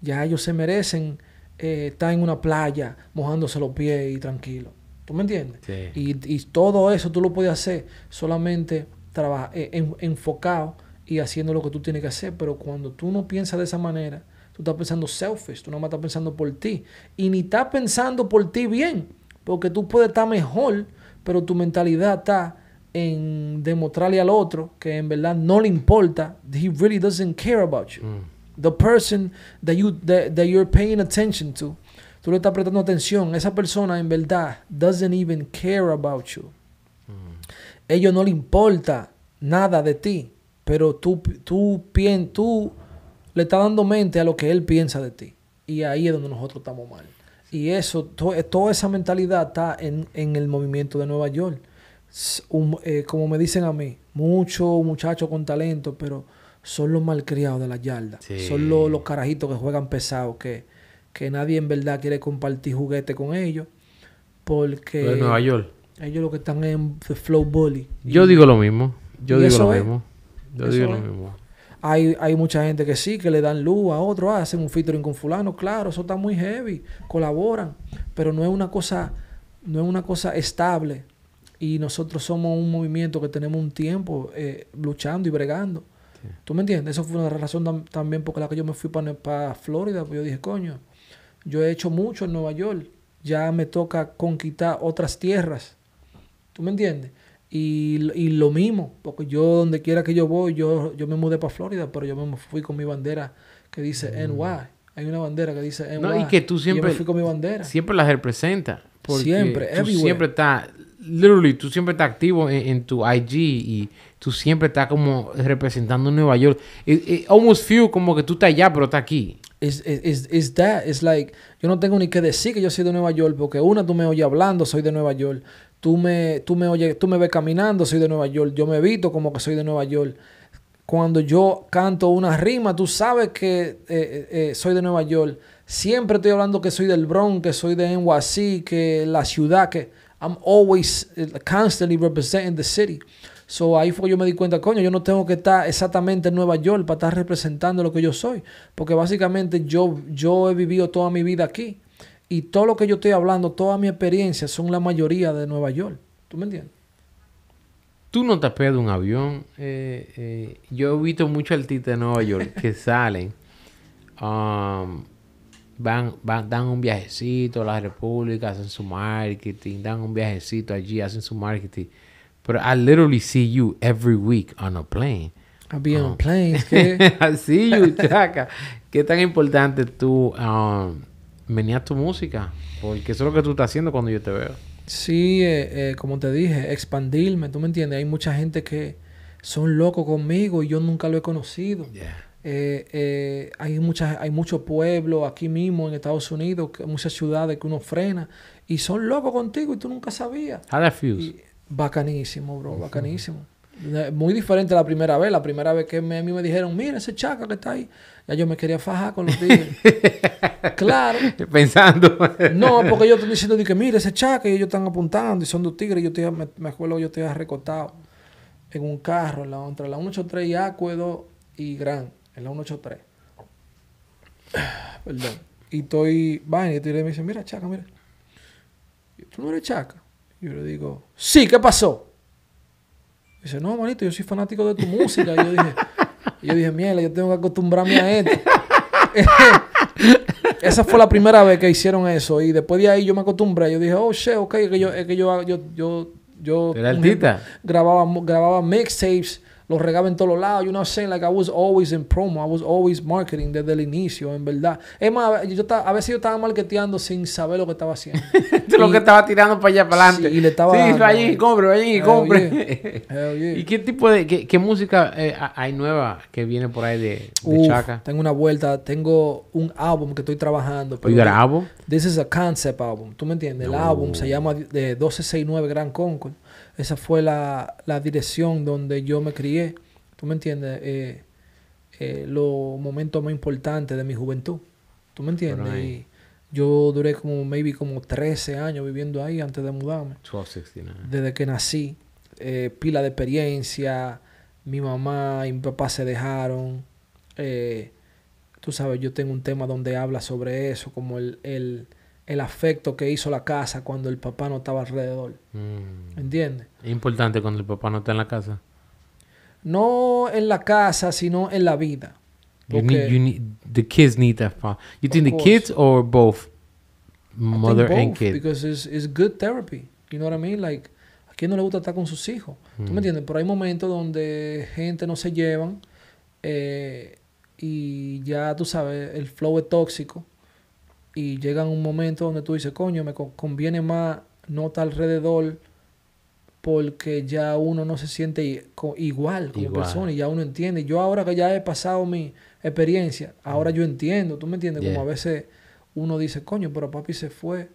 Ya ellos se merecen eh, estar en una playa mojándose los pies y tranquilo. ¿Tú me entiendes? Y, todo eso tú lo puedes hacer solamente eh, enfocado y haciendo lo que tú tienes que hacer. Pero cuando tú no piensas de esa manera, tú estás pensando selfish, tú más estás pensando por ti. Y ni estás pensando por ti bien, porque tú puedes estar mejor, pero tu mentalidad está en demostrarle al otro que en verdad no le importa. He really doesn't care about you. Mm. The person that, you, that, you're paying attention to, tú le estás prestando atención. Esa persona en verdad doesn't even care about you. Mm. Ellos no le importa nada de ti, pero tú, tú, tú le estás dando mente a lo que él piensa de ti. Y ahí es donde nosotros estamos mal. Y eso, toda esa mentalidad está en el movimiento de Nueva York. Eh, como me dicen a mí, muchos muchachos con talento, pero son los malcriados de la yarda. Son los, carajitos que juegan pesados, que, nadie en verdad quiere compartir juguete con ellos. Porque. Ellos lo que están en Flow Bully. Yo digo lo mismo. Yo digo lo mismo. Yo digo Hay, hay, mucha gente que sí, que le dan luz a otro, ah, hacen un featuring con fulano, claro, eso está muy heavy, colaboran, pero no es una cosa, no es una cosa estable, y nosotros somos un movimiento que tenemos un tiempo eh, luchando y bregando. ¿Tú me entiendes? Eso fue una relación también porque la que yo me fui para Florida, pues yo dije, coño, yo he hecho mucho en Nueva York, ya me toca conquistar otras tierras. ¿Tú me entiendes? Y, lo mismo, porque yo donde quiera que yo voy, yo, yo me mudé para Florida, pero yo me fui con mi bandera que dice mm. NY. Hay una bandera que dice NY. y que tú siempre... yo fui con mi bandera. Siempre las representa. Porque siempre, tú everywhere. siempre estás literally, tú siempre estás activo en, tu IG y tú siempre estás como representando Nueva York. almost feel como que tú estás allá, pero estás aquí. Es is, like, yo no tengo ni que decir que yo soy de Nueva York, porque una, tú me oyes hablando, soy de Nueva York. Tú me, tú me oyes, tú me ves caminando, soy de Nueva York. Yo me evito como que soy de Nueva York. Cuando yo canto una rima, tú sabes que eh, eh, eh, soy de Nueva York. Siempre estoy hablando que soy del Bronx, que soy de NYC, que la ciudad, que... I'm always eh, constantly representing the city. So ahí fue que yo me di cuenta, coño, yo no tengo que estar exactamente en Nueva York para estar representando lo que yo soy. Porque básicamente yo, yo he vivido toda mi vida aquí. Y todo lo que yo estoy hablando, toda mi experiencia, son la mayoría de Nueva York. ¿Tú me entiendes? Tú no te de un avión. Eh, eh, yo he visto muchos artistas de Nueva York que salen. Um, Van, dan un viajecito a la República, hacen su marketing, dan un viajecito allí, hacen su marketing. Pero I literally see you every week on a plane. I'll be on um, planes, ¿qué? I see you, chaca. ¿Qué tan importante tú um, tu música? Porque eso es lo que tú estás haciendo cuando yo te veo. Sí, eh, eh, como te dije, expandirme, ¿tú me entiendes? Hay mucha gente que son locos conmigo y yo nunca lo he conocido. Eh, eh, hay, muchas, hay aquí mismo en Estados Unidos, muchas ciudades que uno frena y son locos contigo y tú nunca sabías. Y, bacanísimo, bro, bacanísimo. Muy diferente la primera vez. La primera vez que a mí me dijeron, mira ese chaca que está ahí. Ya yo me quería fajar con los tigres. claro. Pensando. no, porque yo estoy diciendo que mira ese chaca y ellos están apuntando y son dos tigres. Yo te, me, me acuerdo yo te había recortado en un carro, la, otra la 183 y Acuedo y Gran en la 183. Perdón. Y estoy, Va, y este me dice, mira, chaca, mira. ¿Tú no eres chaca? Y yo le digo, sí, ¿qué pasó? dice, no, manito, yo soy fanático de tu música. Y yo dije, y yo dije, mierda, yo tengo que acostumbrarme a esto. Esa fue la primera vez que hicieron eso. Y después de ahí yo me acostumbré. Yo dije, oh, shit, ok, que yo, es que yo, yo, yo, yo, yo grababa, grababa mixtapes los regaba en todos los lados. You know what I'm saying? Like I was always in promo, I was always marketing desde el inicio, en verdad. Es más, yo a veces yo estaba marketeando sin saber lo que estaba haciendo. lo que estaba tirando para allá, para adelante. Sí, y le estaba Sí, y compre, y compre. ¿Y qué tipo de, qué, música eh, hay nueva que viene por ahí de, de Chaca? Tengo una vuelta, tengo un álbum que estoy trabajando. ¿Y álbum? This is a concept album, ¿tú me entiendes? El álbum se llama eh, de 1269 Gran Concord esa fue la, dirección donde yo me crié. ¿Tú me entiendes? Eh, eh, los momentos más importantes de mi juventud. ¿Tú me entiendes? yo duré como, maybe como 13 años viviendo ahí antes de mudarme. Eh. Desde que nací. pila de experiencia. Mi mamá y mi papá se dejaron. tú sabes, yo tengo un tema donde habla sobre eso, como el el afecto que hizo la casa cuando el papá no estaba alrededor. ¿Me mm. ¿Entiendes? Es importante cuando el papá no está en la casa. No en la casa, sino en la vida. You the kids need that father. You think the kids or both? Mother and kids? Because it's, good therapy. You know what I mean? Like, ¿a quién no le gusta estar con sus hijos? ¿Tú me mm. entiendes? Pero hay momentos donde gente no se llevan eh, y ya tú sabes, el flow es tóxico y llega un momento donde tú dices, coño, me conviene más no estar alrededor porque ya uno no se siente igual como persona y ya uno entiende. Yo ahora que ya he pasado mi experiencia, ahora mm. yo entiendo, tú me entiendes, como a veces uno dice, coño, pero papi se fue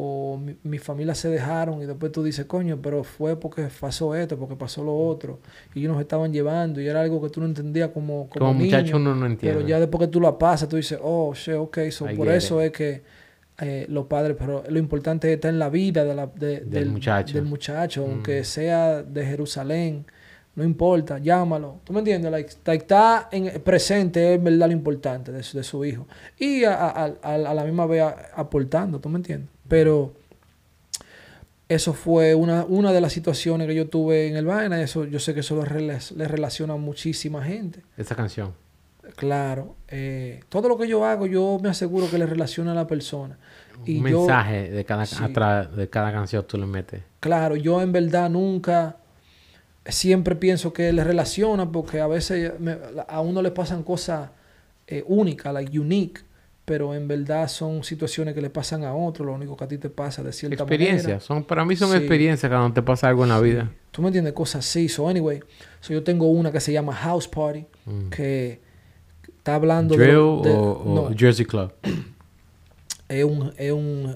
o mi, familia se dejaron y después tú dices, coño, pero fue porque pasó esto, porque pasó lo otro, y ellos nos estaban llevando, y era algo que tú no entendías como, como, muchacho uno no entiende. Pero ya después que tú la pasas, tú dices, oh, shit, ok, por eso es que eh, los padres, pero lo importante es estar en la vida de la, del, muchacho, aunque mm. sea de Jerusalén, no importa, llámalo. ¿Tú me entiendes? Like, está en, presente es verdad lo importante de, su hijo. Y a, a la misma vez aportando, ¿tú me entiendes? Pero eso fue una, una de las situaciones que yo tuve en el vaina. Eso, yo sé que eso le, relaciona a muchísima gente. Esa canción. Claro. Eh, todo lo que yo hago, yo me aseguro que le relaciona a la persona. Y Un mensaje de cada, de cada canción tú le metes. Claro, yo en verdad nunca, siempre pienso que le relaciona porque a veces a uno le pasan cosas eh, únicas, like unique pero en verdad son situaciones que le pasan a otro, lo único que a ti te pasa de cierta experiencias. Son, para mí son experiencias cuando te pasa algo en la vida. Tú me entiendes, cosas así. So, anyway, yo tengo una que se llama House Party, mm. que está hablando de, o, Jersey Club. Es un,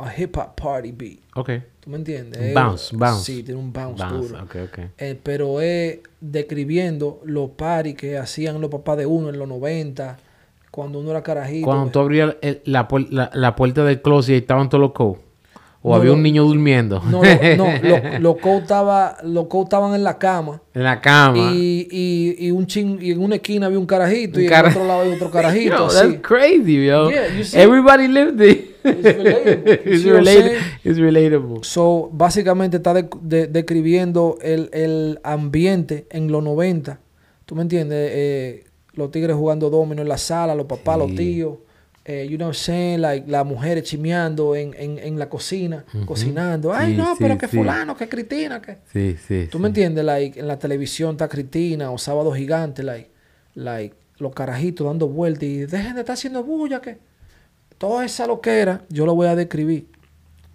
a hip hop party beat. Ok. ¿Tú me entiendes? Bounce, bounce. Sí, tiene un bounce, duro. Okay, okay. Eh, pero es describiendo los parties que hacían los papás de uno en los 90 cuando uno era carajito. Cuando tú eh. abrías eh, la, la, puerta del closet y estaban todos los co. O había un niño durmiendo. No, no, no los co estaba, co estaban en la cama. En la cama. Y, y, y un chin, y en una esquina había un carajito y en en otro lado había otro carajito. yo, that's crazy, yo. Everybody lived there. It's relatable. It's, relatable. So, básicamente está describiendo el, el ambiente en los 90. ¿Tú me entiendes? Eh, los tigres jugando domino en la sala, los papás, los tíos, eh, you know what I'm saying, like, las mujeres chimeando en, la cocina, cocinando. Ay, no, pero que fulano, que Cristina, que... Sí, sí. ¿Tú me entiendes? en la televisión está Cristina o Sábado Gigante, like, like, los carajitos dando vueltas y dejen de estar haciendo bulla, que... Toda esa loquera, yo lo voy a describir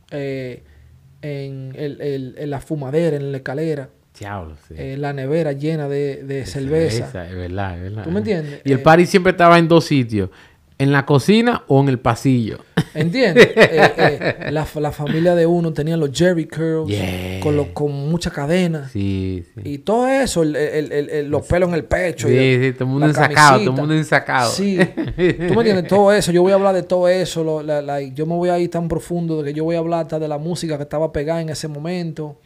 eh, en, en la fumadera, en la escalera, eh, la nevera llena de, cerveza. Es verdad, ¿Tú me entiendes? Y el party eh, siempre estaba en dos sitios en la cocina o en el pasillo. ¿Entiendes? Eh, eh, la, familia de uno tenía los Jerry Curls con, con mucha cadena. Sí, Y todo eso, los pelos en el pecho. Sí, sí, todo el mundo ensacado, todo el mundo ensacado. Sí. Tú me entiendes, todo eso. Yo voy a hablar de todo eso. yo me voy a ir tan profundo de que yo voy a hablar hasta de la música que estaba pegada en ese momento.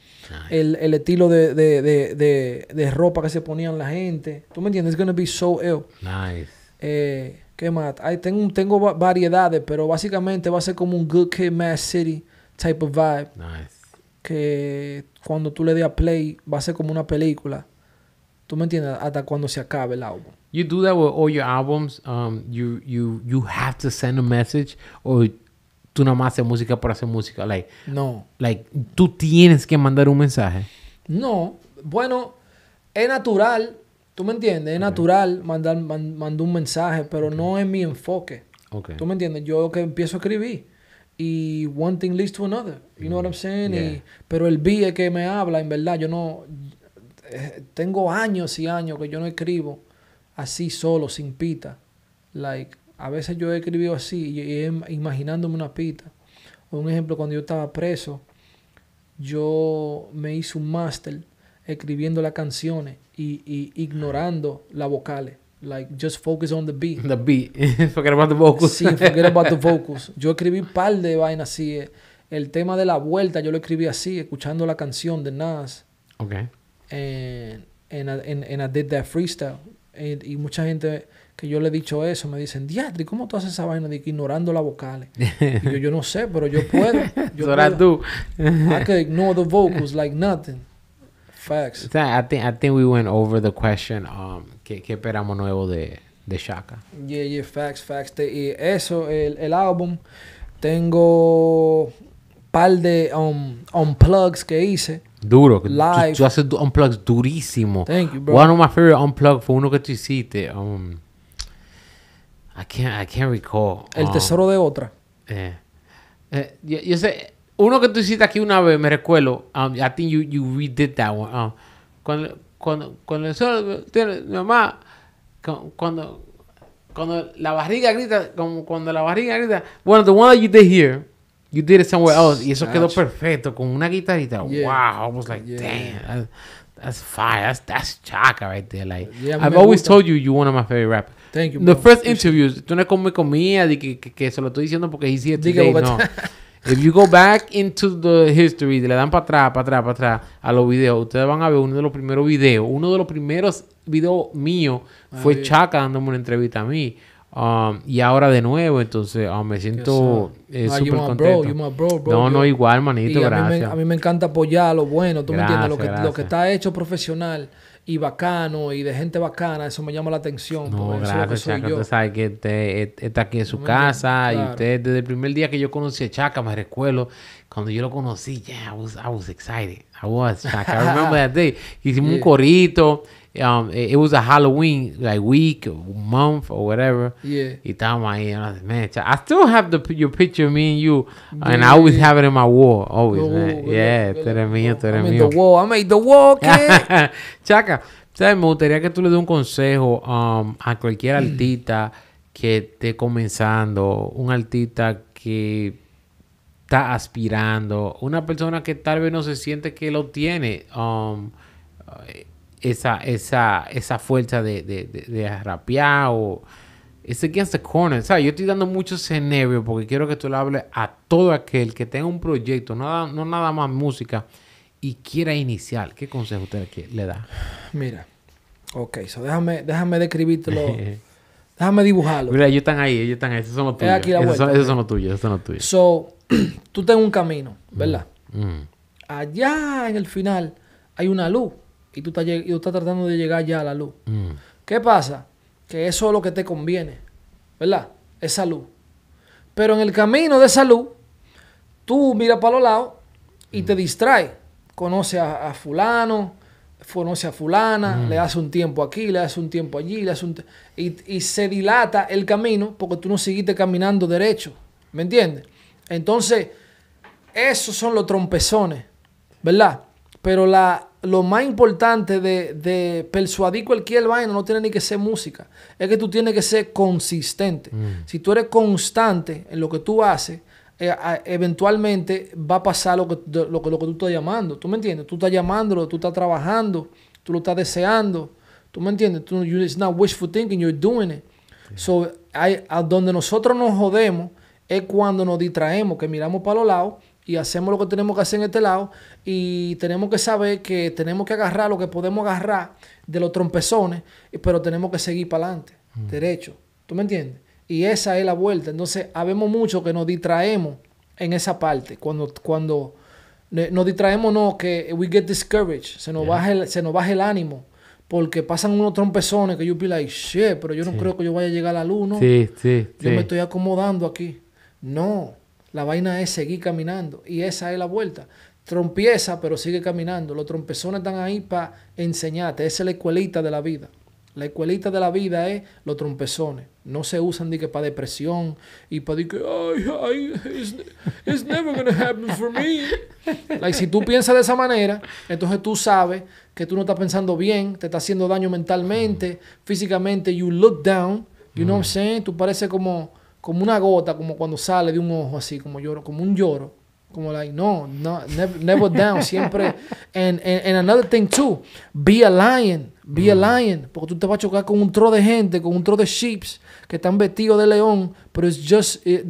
El, estilo de, ropa que se ponían la gente. ¿Tú me entiendes? It's gonna be so ill. Nice. Eh, ¿Qué más? Ay, tengo, tengo variedades, pero básicamente va a ser como un Good Kid, Mad City type of vibe. Nice. Que cuando tú le des a play, va a ser como una película. ¿Tú me entiendes? Hasta cuando se acabe el álbum. You do that with all your albums. Um, you, you, you have to send a message O tú nada más haces música para hacer música. Like, no. Like, tú tienes que mandar un mensaje. No. Bueno, es natural ¿Tú me entiendes? Es natural mandar, un mensaje, pero no es mi enfoque. ¿Tú me entiendes? Yo que empiezo a escribir y one thing leads to another. You know what I'm mm, saying? Y, pero el B es que me habla, en verdad. Yo no... Eh, tengo años y años que yo no escribo así solo, sin pita. Like, a veces yo he escribido así y, imaginándome una pita. un ejemplo, cuando yo estaba preso, yo me hice un máster escribiendo las canciones y, ignorando la vocales. Like, just focus on the beat. The beat. forget about the vocals. Sí, forget about the vocals. Yo escribí un par de vainas así. Eh. El tema de la vuelta yo lo escribí así, escuchando la canción de Nas. Ok. And, and, I, and, did that freestyle. y mucha gente que yo le he dicho eso me dicen, Diatri, ¿cómo tú haces esa vaina de ignorando las vocales? yo, no sé, pero yo puedo. Yo tú. I could ignore the vocals like nothing. Facts. I think I think we went over the question. Um, ¿qué, qué esperamos nuevo de, de Shaka? Yeah, yeah, facts, facts. y eso, el, el álbum. Tengo par de um, unplugs que hice. Duro. Live. Tú, haces unplugs durísimo. Thank you, bro. One of my favorite unplugs fue uno que tú hiciste. Um, I can't, I can't recall. El um, tesoro de otra. Eh. eh yo, yo, sé, uno que tú hiciste aquí una vez, me recuerdo. Um, I think you, you redid that one. Um, cuando, cuando, cuando el sol, mi mamá, cuando, cuando la barriga grita, como cuando la barriga grita. Bueno, the one that you did here, you did it somewhere else. Y eso quedó perfecto, con una guitarrita. Wow, I was like, yeah. damn, that's, fire. That's, that's chaka right there. Like, I've always told you, you're one of my favorite rappers. Thank you. Bro. The first interview, tú no comes comida, de que, que, que, se lo estoy diciendo porque hiciste. No. If you go back into the history, le dan para atrás, para atrás, para atrás a los videos, ustedes van a ver uno de los primeros videos. Uno de los primeros videos míos ah, fue Chaka Chaca dándome una entrevista a mí. Um, y ahora de nuevo, entonces um, me siento eh, súper contento. no, no, igual, manito, gracias. A mí, me, encanta apoyar lo bueno, tú me entiendes, lo que, lo que, está hecho profesional y bacano y de gente bacana, eso me llama la atención. No, que usted sabe que está este, este aquí en su casa y usted desde el primer día que yo conocí a Chaca, me recuerdo, cuando yo lo conocí, ...ya, I was, excited. I was Chaca. I remember that day. Hicimos un corito um, it, was a Halloween like week, or month, or whatever. Yeah. You ahí and I man, I still have the your picture of me and you, and I always have it in my wall, always, the man. Wall, yeah, tú eres mío, I eres the wall, I made the wall, kid. Chaca, ¿sabes? Me gustaría que tú le des un consejo um, a cualquier mm. artista que esté comenzando, un artista que está aspirando, una persona que tal vez no se siente que lo tiene. Um, esa, esa, esa fuerza de, de, de, de rapear o... ese against the corner. O sea, yo estoy dando mucho nervio. porque quiero que tú le hables a todo aquel que tenga un proyecto, no nada más música, y quiera iniciar. ¿Qué consejo usted le da? Mira, ok, so déjame, déjame describírtelo. déjame dibujarlo. Mira, ellos están ahí, ellos están ahí. Esos son los tuyos. esos, son, esos, son, los tuyos, esos son tuyos. So, tú tengas un camino, ¿verdad? Mm. Allá en el final hay una luz y tú estás, tratando de llegar ya a la luz. Mm. ¿Qué pasa? Que eso es lo que te conviene, ¿verdad? es salud Pero en el camino de salud tú miras para los lados y te mm. distraes. Conoce a, fulano, conoce a fulana, mm. le hace un tiempo aquí, le hace un tiempo allí, le hace un y, y se dilata el camino porque tú no seguiste caminando derecho. ¿Me entiendes? Entonces, esos son los trompezones, ¿verdad? Pero la lo más importante de, de, persuadir cualquier vaina no tiene ni que ser música. Es que tú tienes que ser consistente. Mm. Si tú eres constante en lo que tú haces, eh, eventualmente va a pasar lo que, lo, que, lo que tú estás llamando. ¿Tú me entiendes? Tú estás llamándolo, tú estás trabajando, tú lo estás deseando. ¿Tú me entiendes? Tú, you, it's not wishful thinking, you're doing it. So, a donde nosotros nos jodemos es cuando nos distraemos, que miramos para los lados y hacemos lo que tenemos que hacer en este lado y tenemos que saber que tenemos que agarrar lo que podemos agarrar de los trompezones, pero tenemos que seguir para adelante, mm. derecho. ¿Tú me entiendes? Y esa es la vuelta. Entonces, habemos mucho que nos distraemos en esa parte. Cuando, cuando nos distraemos, no, que we get discouraged, se nos, baja, el, se nos baja el ánimo. Porque pasan unos trompezones que yo pido, like, pero yo no creo que yo vaya a llegar a la luna. Sí, sí, yo me estoy acomodando aquí. No, la vaina es seguir caminando y esa es la vuelta. Trompieza, pero sigue caminando. Los trompezones están ahí para enseñarte. Esa es la escuelita de la vida. La escuelita de la vida es los trompezones. No se usan ni que para depresión y para decir que, ay, ay, it's, never gonna happen for me. Like, si tú piensas de esa manera, entonces tú sabes que tú no estás pensando bien, te está haciendo daño mentalmente, físicamente, you look down, you know what I'm mm. saying? Tú pareces como como una gota, como cuando sale de un ojo así, como lloro, como un lloro. Como like, no, no never, down, siempre. And, another thing too, be a lion, be a mm. lion. Porque tú te vas a chocar con un tro de gente, con un tro de sheeps que están vestidos de león, pero es just, es,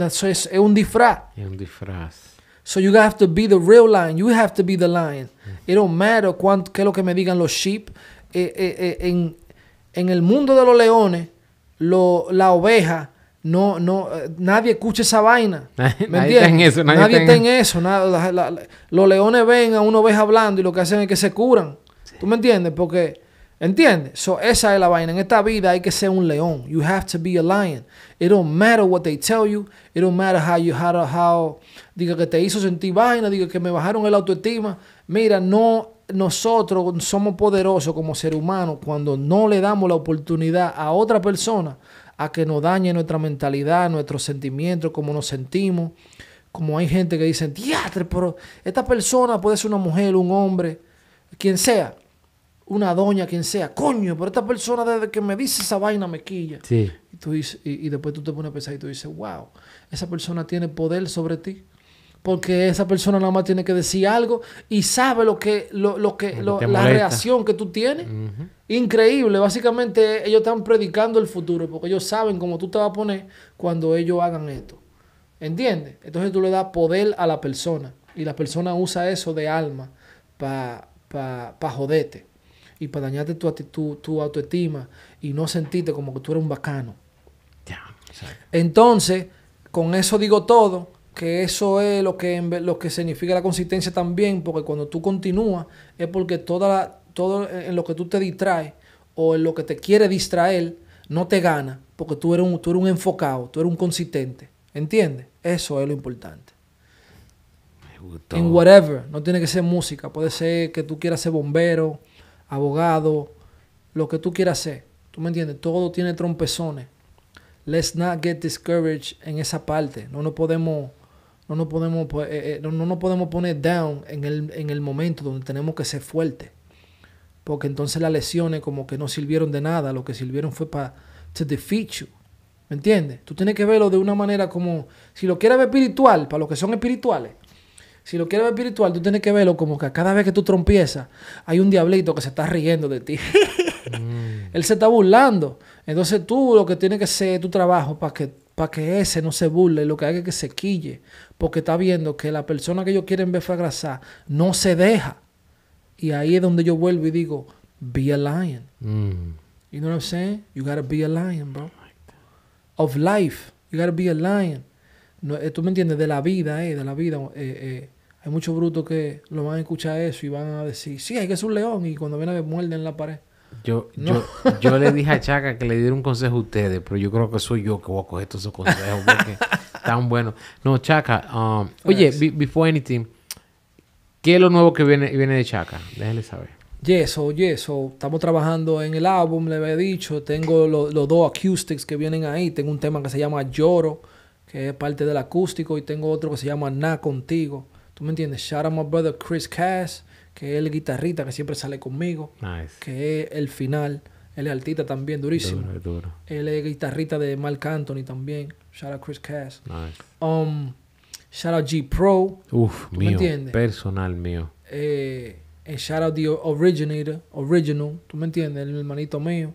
un disfraz. Es un disfraz. So you have to be the real lion. You have to be the lion. Mm. It don't matter cuánto, qué es lo que me digan los sheep. Eh, eh, eh, en, en, el mundo de los leones, la oveja no, no, eh, nadie escucha esa vaina. nadie está en eso, nadie, en eso. los leones ven a uno oveja hablando y lo que hacen es que se curan. ¿Tú me entiendes? Porque, ¿entiendes? esa es la vaina. En esta vida hay que ser un león. You have to be a lion. It don't matter what they tell you. It don't matter how you, how, how diga que te hizo sentir vaina, diga que me bajaron el autoestima. Mira, no, nosotros somos poderosos como seres humanos cuando no le damos la oportunidad a otra persona a que nos dañe nuestra mentalidad, nuestros sentimientos, cómo nos sentimos. Como hay gente que dice, diatre, pero esta persona puede ser una mujer, un hombre, quien sea, una doña, quien sea. Coño, pero esta persona desde que me dice esa vaina me quilla. Sí. Y, tú y, y después tú te pones a pensar y tú dices, wow, esa persona tiene poder sobre ti porque esa persona nada más tiene que decir algo y sabe lo que, lo, que, la reacción que tú tienes. Increíble, básicamente ellos están predicando el futuro porque ellos saben cómo tú te vas a poner cuando ellos hagan esto. ¿Entiendes? Entonces tú le das poder a la persona y la persona usa eso de alma para pa, joderte y para dañarte tu, tu autoestima y no sentirte como que tú eres un bacano. Entonces, con eso digo todo que eso es lo que, lo que significa la consistencia también, porque cuando tú continúas es porque toda todo en lo que tú te distraes o en lo que te quiere distraer no te gana, porque tú eres un, tú eres un enfocado, tú eres un consistente. ¿Entiendes? Eso es lo importante. En whatever, no tiene que ser música, puede ser que tú quieras ser bombero, abogado, lo que tú quieras ser. ¿Tú me entiendes? Todo tiene trompezones. Let's not get discouraged en esa parte. No nos podemos no podemos, eh, eh, no, podemos poner down en el, en el momento donde tenemos que ser fuertes. Porque entonces las lesiones como que no sirvieron de nada, lo que sirvieron fue para to defeat ¿Me entiendes? Tú tienes que verlo de una manera como, si lo quieres ver espiritual, para los que son espirituales, si lo quieres ver espiritual, tú tienes que verlo como que cada vez que tú trompiezas, hay un diablito que se está riendo de ti. Mm. Él se está burlando. Entonces tú lo que tienes que hacer es tu trabajo para que para que ese no se burle, lo que haga es que se quille, porque está viendo que la persona que ellos quieren ver fragrasar no se deja. Y ahí es donde yo vuelvo y digo, be a lion. Mm. You know what I'm saying? You gotta be a lion, bro. Of life, you gotta be a lion. Eh, tú me entiendes, de la vida, eh, de la vida. Eh, eh, hay muchos brutos que lo van a escuchar eso y van a decir, sí, hay que ser un león. Y cuando viene a ver, muerden la pared. Yo, yo, yo le dije a Chaca que le diera un consejo a ustedes, pero yo creo que soy yo que voy a coger todos esos consejos porque tan buenos. No, Chaca, um, oye, before anything, ¿qué es lo nuevo que viene, viene de Chaca? Déjale saber. yes, eso Estamos trabajando en el álbum, le había dicho. Tengo los dos acoustics que vienen ahí. Tengo un tema que se llama Lloro, que es parte del acústico, y tengo otro que se llama Na Contigo. ¿Tú me entiendes? Shout out my brother Chris Cass que es el guitarrita que siempre sale conmigo, nice. que es el final. Él es altita también, durísimo. Duro, duro. Él es guitarrita de Mark Anthony también. Shout out Chris Cass. Nice. Um, shout out G Pro. Uf, mío. Personal mío. Eh, shout out The Originator, Original. ¿Tú me entiendes? El hermanito mío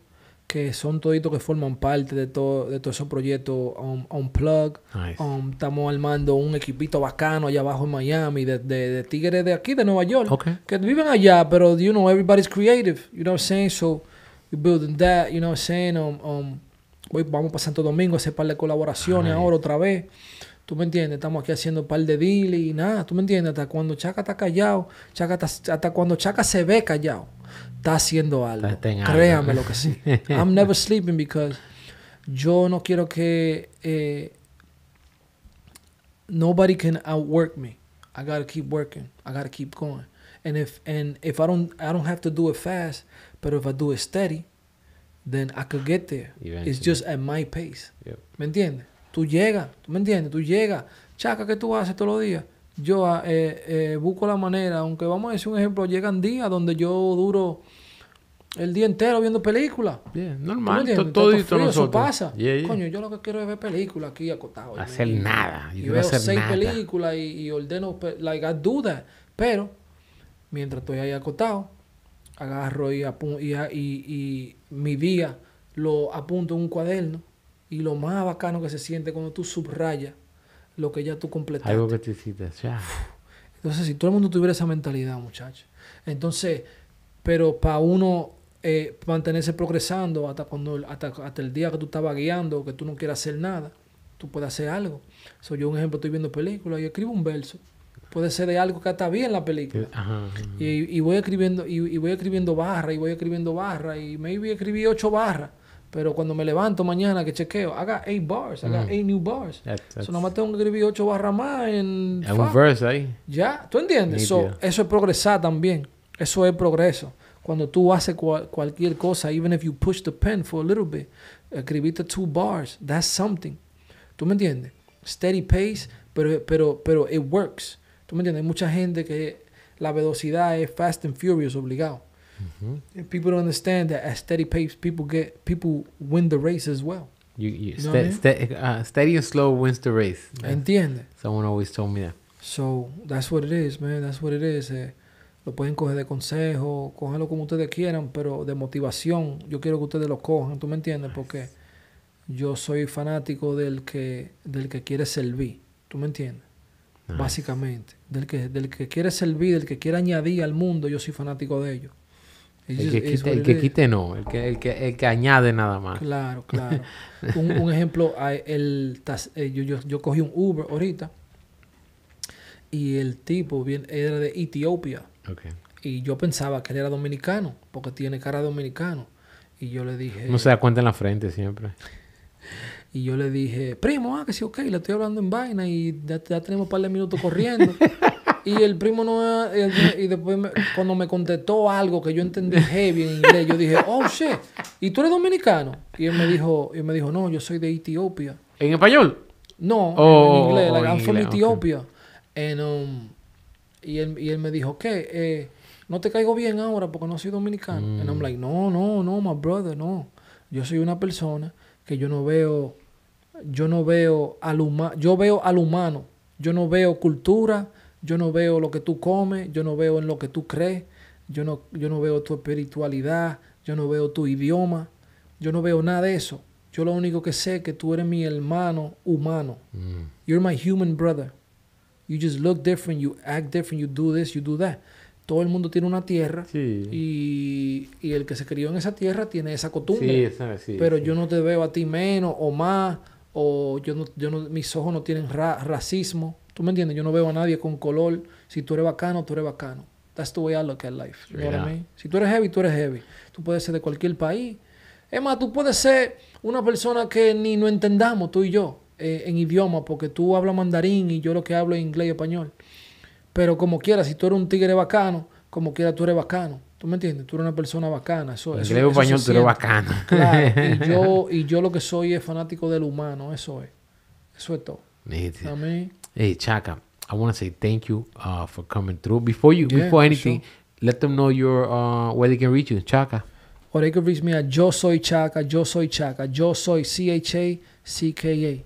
que son toditos que forman parte de, todo de todos esos proyectos on, um, plug. Um, estamos armando un equipito bacano allá abajo en Miami, de, de, de tigres de aquí, de Nueva York, que viven allá, pero, you know, everybody's creative, you know what I'm saying? So, we're building that, you know what I'm saying? Um, um vamos para Santo Domingo a hacer par de colaboraciones ahora otra vez. ¿Tú me entiendes? Estamos aquí haciendo un par de deals y nada, ¿tú me entiendes? Hasta cuando Chaca está callado, Chaca hasta cuando Chaca se ve callado está haciendo algo. créame lo que sí. I'm never sleeping because yo no quiero que eh, nobody can outwork me. I gotta keep working. I gotta keep going. And if and if I don't I don't have to do it fast, but if I do it steady, then I could get there. It's just at my pace. ¿Me entiendes? Tú llegas, ¿me entiendes? Tú llegas. Chaca qué tú haces todos los días yo ah, eh, eh, busco la manera, aunque vamos a decir un ejemplo, llegan días donde yo duro el día entero viendo películas. Bien, normal. Todo, Eso pasa. Coño, yo lo que quiero es ver películas aquí acotado. hacer nada. Yo y veo seis películas y, ordeno, like, dudas, Pero, mientras estoy ahí acotado, agarro y, ah, y, y, mi día lo apunto en un cuaderno. Y lo más bacano que se siente cuando tú subrayas lo que ya tú completaste. Algo que te hiciste, ya. Entonces, si todo el mundo tuviera esa mentalidad, muchachos. Entonces, pero para uno eh, mantenerse progresando hasta, cuando, hasta, el día que tú estabas guiando, que tú no quieras hacer nada, tú puedes hacer algo. Soy yo, un ejemplo, estoy viendo películas y escribo un verso. Puede ser de algo que está bien la película. Eh, ajá, Y, voy escribiendo y, y voy escribiendo barra y voy escribiendo barra y maybe escribí ocho barras. Pero cuando me levanto mañana que chequeo, haga 8 bars, haga 8 mm. new bars. That, so, nomás tengo que escribir 8 barras más en. En un verse ahí. Ya, ¿tú entiendes? So, eso es progresar también. Eso es progreso. Cuando tú haces cualquier cosa, even if you push the pen for a little bit, escribiste 2 bars, that's something. ¿Tú me entiendes? Steady pace, pero, pero, pero it works. ¿Tú me entiendes? Hay mucha gente que la velocidad es fast and furious obligado mm people don't understand that at steady pace, people get people win the race as well. You, you, uh, steady and slow wins the race. Entiende. Someone always told me that. So that's what it is, man. That's what it is. Eh. lo pueden coger de consejo, cogerlo como ustedes quieran, pero de motivación. Yo quiero que ustedes lo cojan, ¿tú me entiendes? Porque yo soy fanático del que del que quiere servir, ¿tú me entiendes? Básicamente, del que del que quiere servir, del que quiere añadir al mundo, yo soy fanático de ellos. El que, quite, no, el que, el, que, añade nada más. Claro, claro. un, ejemplo, el, eh, yo, yo, cogí un Uber ahorita y el tipo bien, era de Etiopía. Y yo pensaba que él era dominicano, porque tiene cara dominicano. Y yo le dije... No se da cuenta en la frente siempre. Y yo le dije, primo, ah, que sí, ok, le estoy hablando en vaina y ya, ya tenemos un par de minutos corriendo. Y el primo no. Eh, y, después, cuando me contestó algo que yo entendí heavy en inglés, yo dije, oh shit, ¿y tú eres dominicano? Y él me dijo, y me dijo no, yo soy de Etiopía. ¿En español? No, en oh, inglés. la oh, from um, y, él, me dijo, ¿qué? Eh, no te caigo bien ahora porque no soy dominicano. Y yo mm. like, no, no, no, my brother, no. Yo soy una persona que yo no veo, yo no veo al yo veo al humano. Yo no veo cultura, yo no veo lo que tú comes, yo no veo en lo que tú crees, yo no, yo no veo tu espiritualidad, yo no veo tu idioma, yo no veo nada de eso. Yo lo único que sé es que tú eres mi hermano humano. Mm. You're my human brother. You just look different, you act different, you do this, you do that. Todo el mundo tiene una tierra y, el que se crió en esa tierra tiene esa costumbre. pero yo no te veo a ti menos o más, o yo no, yo no, mis ojos no tienen ra racismo. ¿Tú me entiendes? Yo no veo a nadie con color. Si tú eres bacano, tú eres bacano. That's the way I look at life. You know Si tú eres heavy, tú eres heavy. Tú puedes ser de cualquier país. Es más, tú puedes ser una persona que ni no entendamos tú y yo eh, en idioma, porque tú hablas mandarín y yo lo que hablo es inglés y español. Pero como quieras, si tú eres un tigre bacano, como quiera tú eres bacano. ¿Tú me entiendes? Tú eres una persona bacana. Eso, inglés y español, tú eres bacano. Y yo, y yo lo que soy es fanático del humano. Eso es. Eso es todo. Amén. Hey, Chaka, I want to say thank you uh, for coming through. Before you, before anything, let them know your uh, where they can reach you, Chaka. Or they can reach me at yo soy Chaka, yo soy Chaka, yo soy C H A C K A.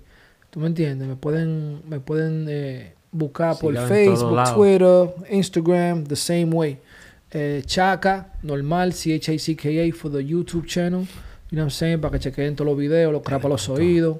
¿Tú me entiendes? Me pueden, me pueden eh, buscar por Facebook, Twitter, Instagram, the same way. Eh, Chaka, normal, C-H-A-C-K-A for the YouTube channel. You know what I'm saying? Para que chequen todos los videos, los crapa los oídos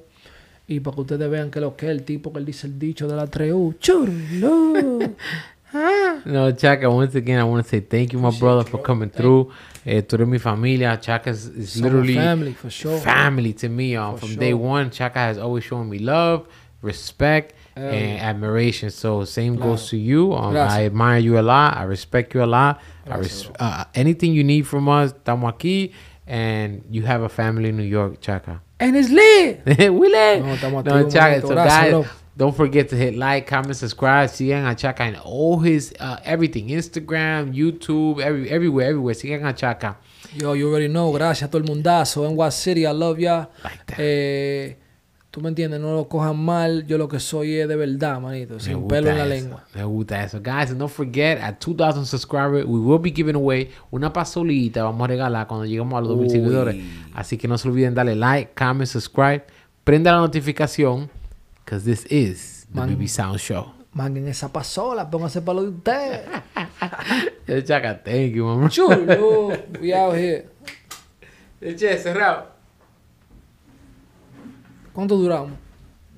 para que ustedes vean que lo que es el tipo que dice el dicho de la 3 ah. No, chaka once again, I want to say thank you, my brother, for coming through. Eh, tú mi familia. Chaka is, literally family, for sure. family to me. from day one, Chaka has always shown me love, respect, and admiration. So same goes to you. Um, I admire you a lot. I respect you a lot. Uh, anything you need from us, estamos aquí. and you have a family in New York, Chaka. And it's lit. we lit. No, no, Chaka. So guys, don't forget to hit like, comment, subscribe. Sigan a Chaka and all his uh, everything Instagram, YouTube, every, everywhere, everywhere. Sigan a Chaka. Yo, you already know. Gracias a todo el mundazo. what City, I love ya. Like that. Eh, Tú me entiendes, no lo cojan mal. Yo lo que soy es de verdad, manito. Sin pelo en la lengua. Me gusta eso. Guys, don't forget, at 2000 subscribers, we will be giving away una pasolita. Vamos a regalar cuando lleguemos a los 2000 seguidores. Así que no se olviden darle like, comment, subscribe. Prenda la notificación. Because this is the Sound Show. Manguen esa pasola, pónganse para lo de ustedes. thank you, mamá. Chulo, we out here. Eche, cerrado. Quanto dura uma?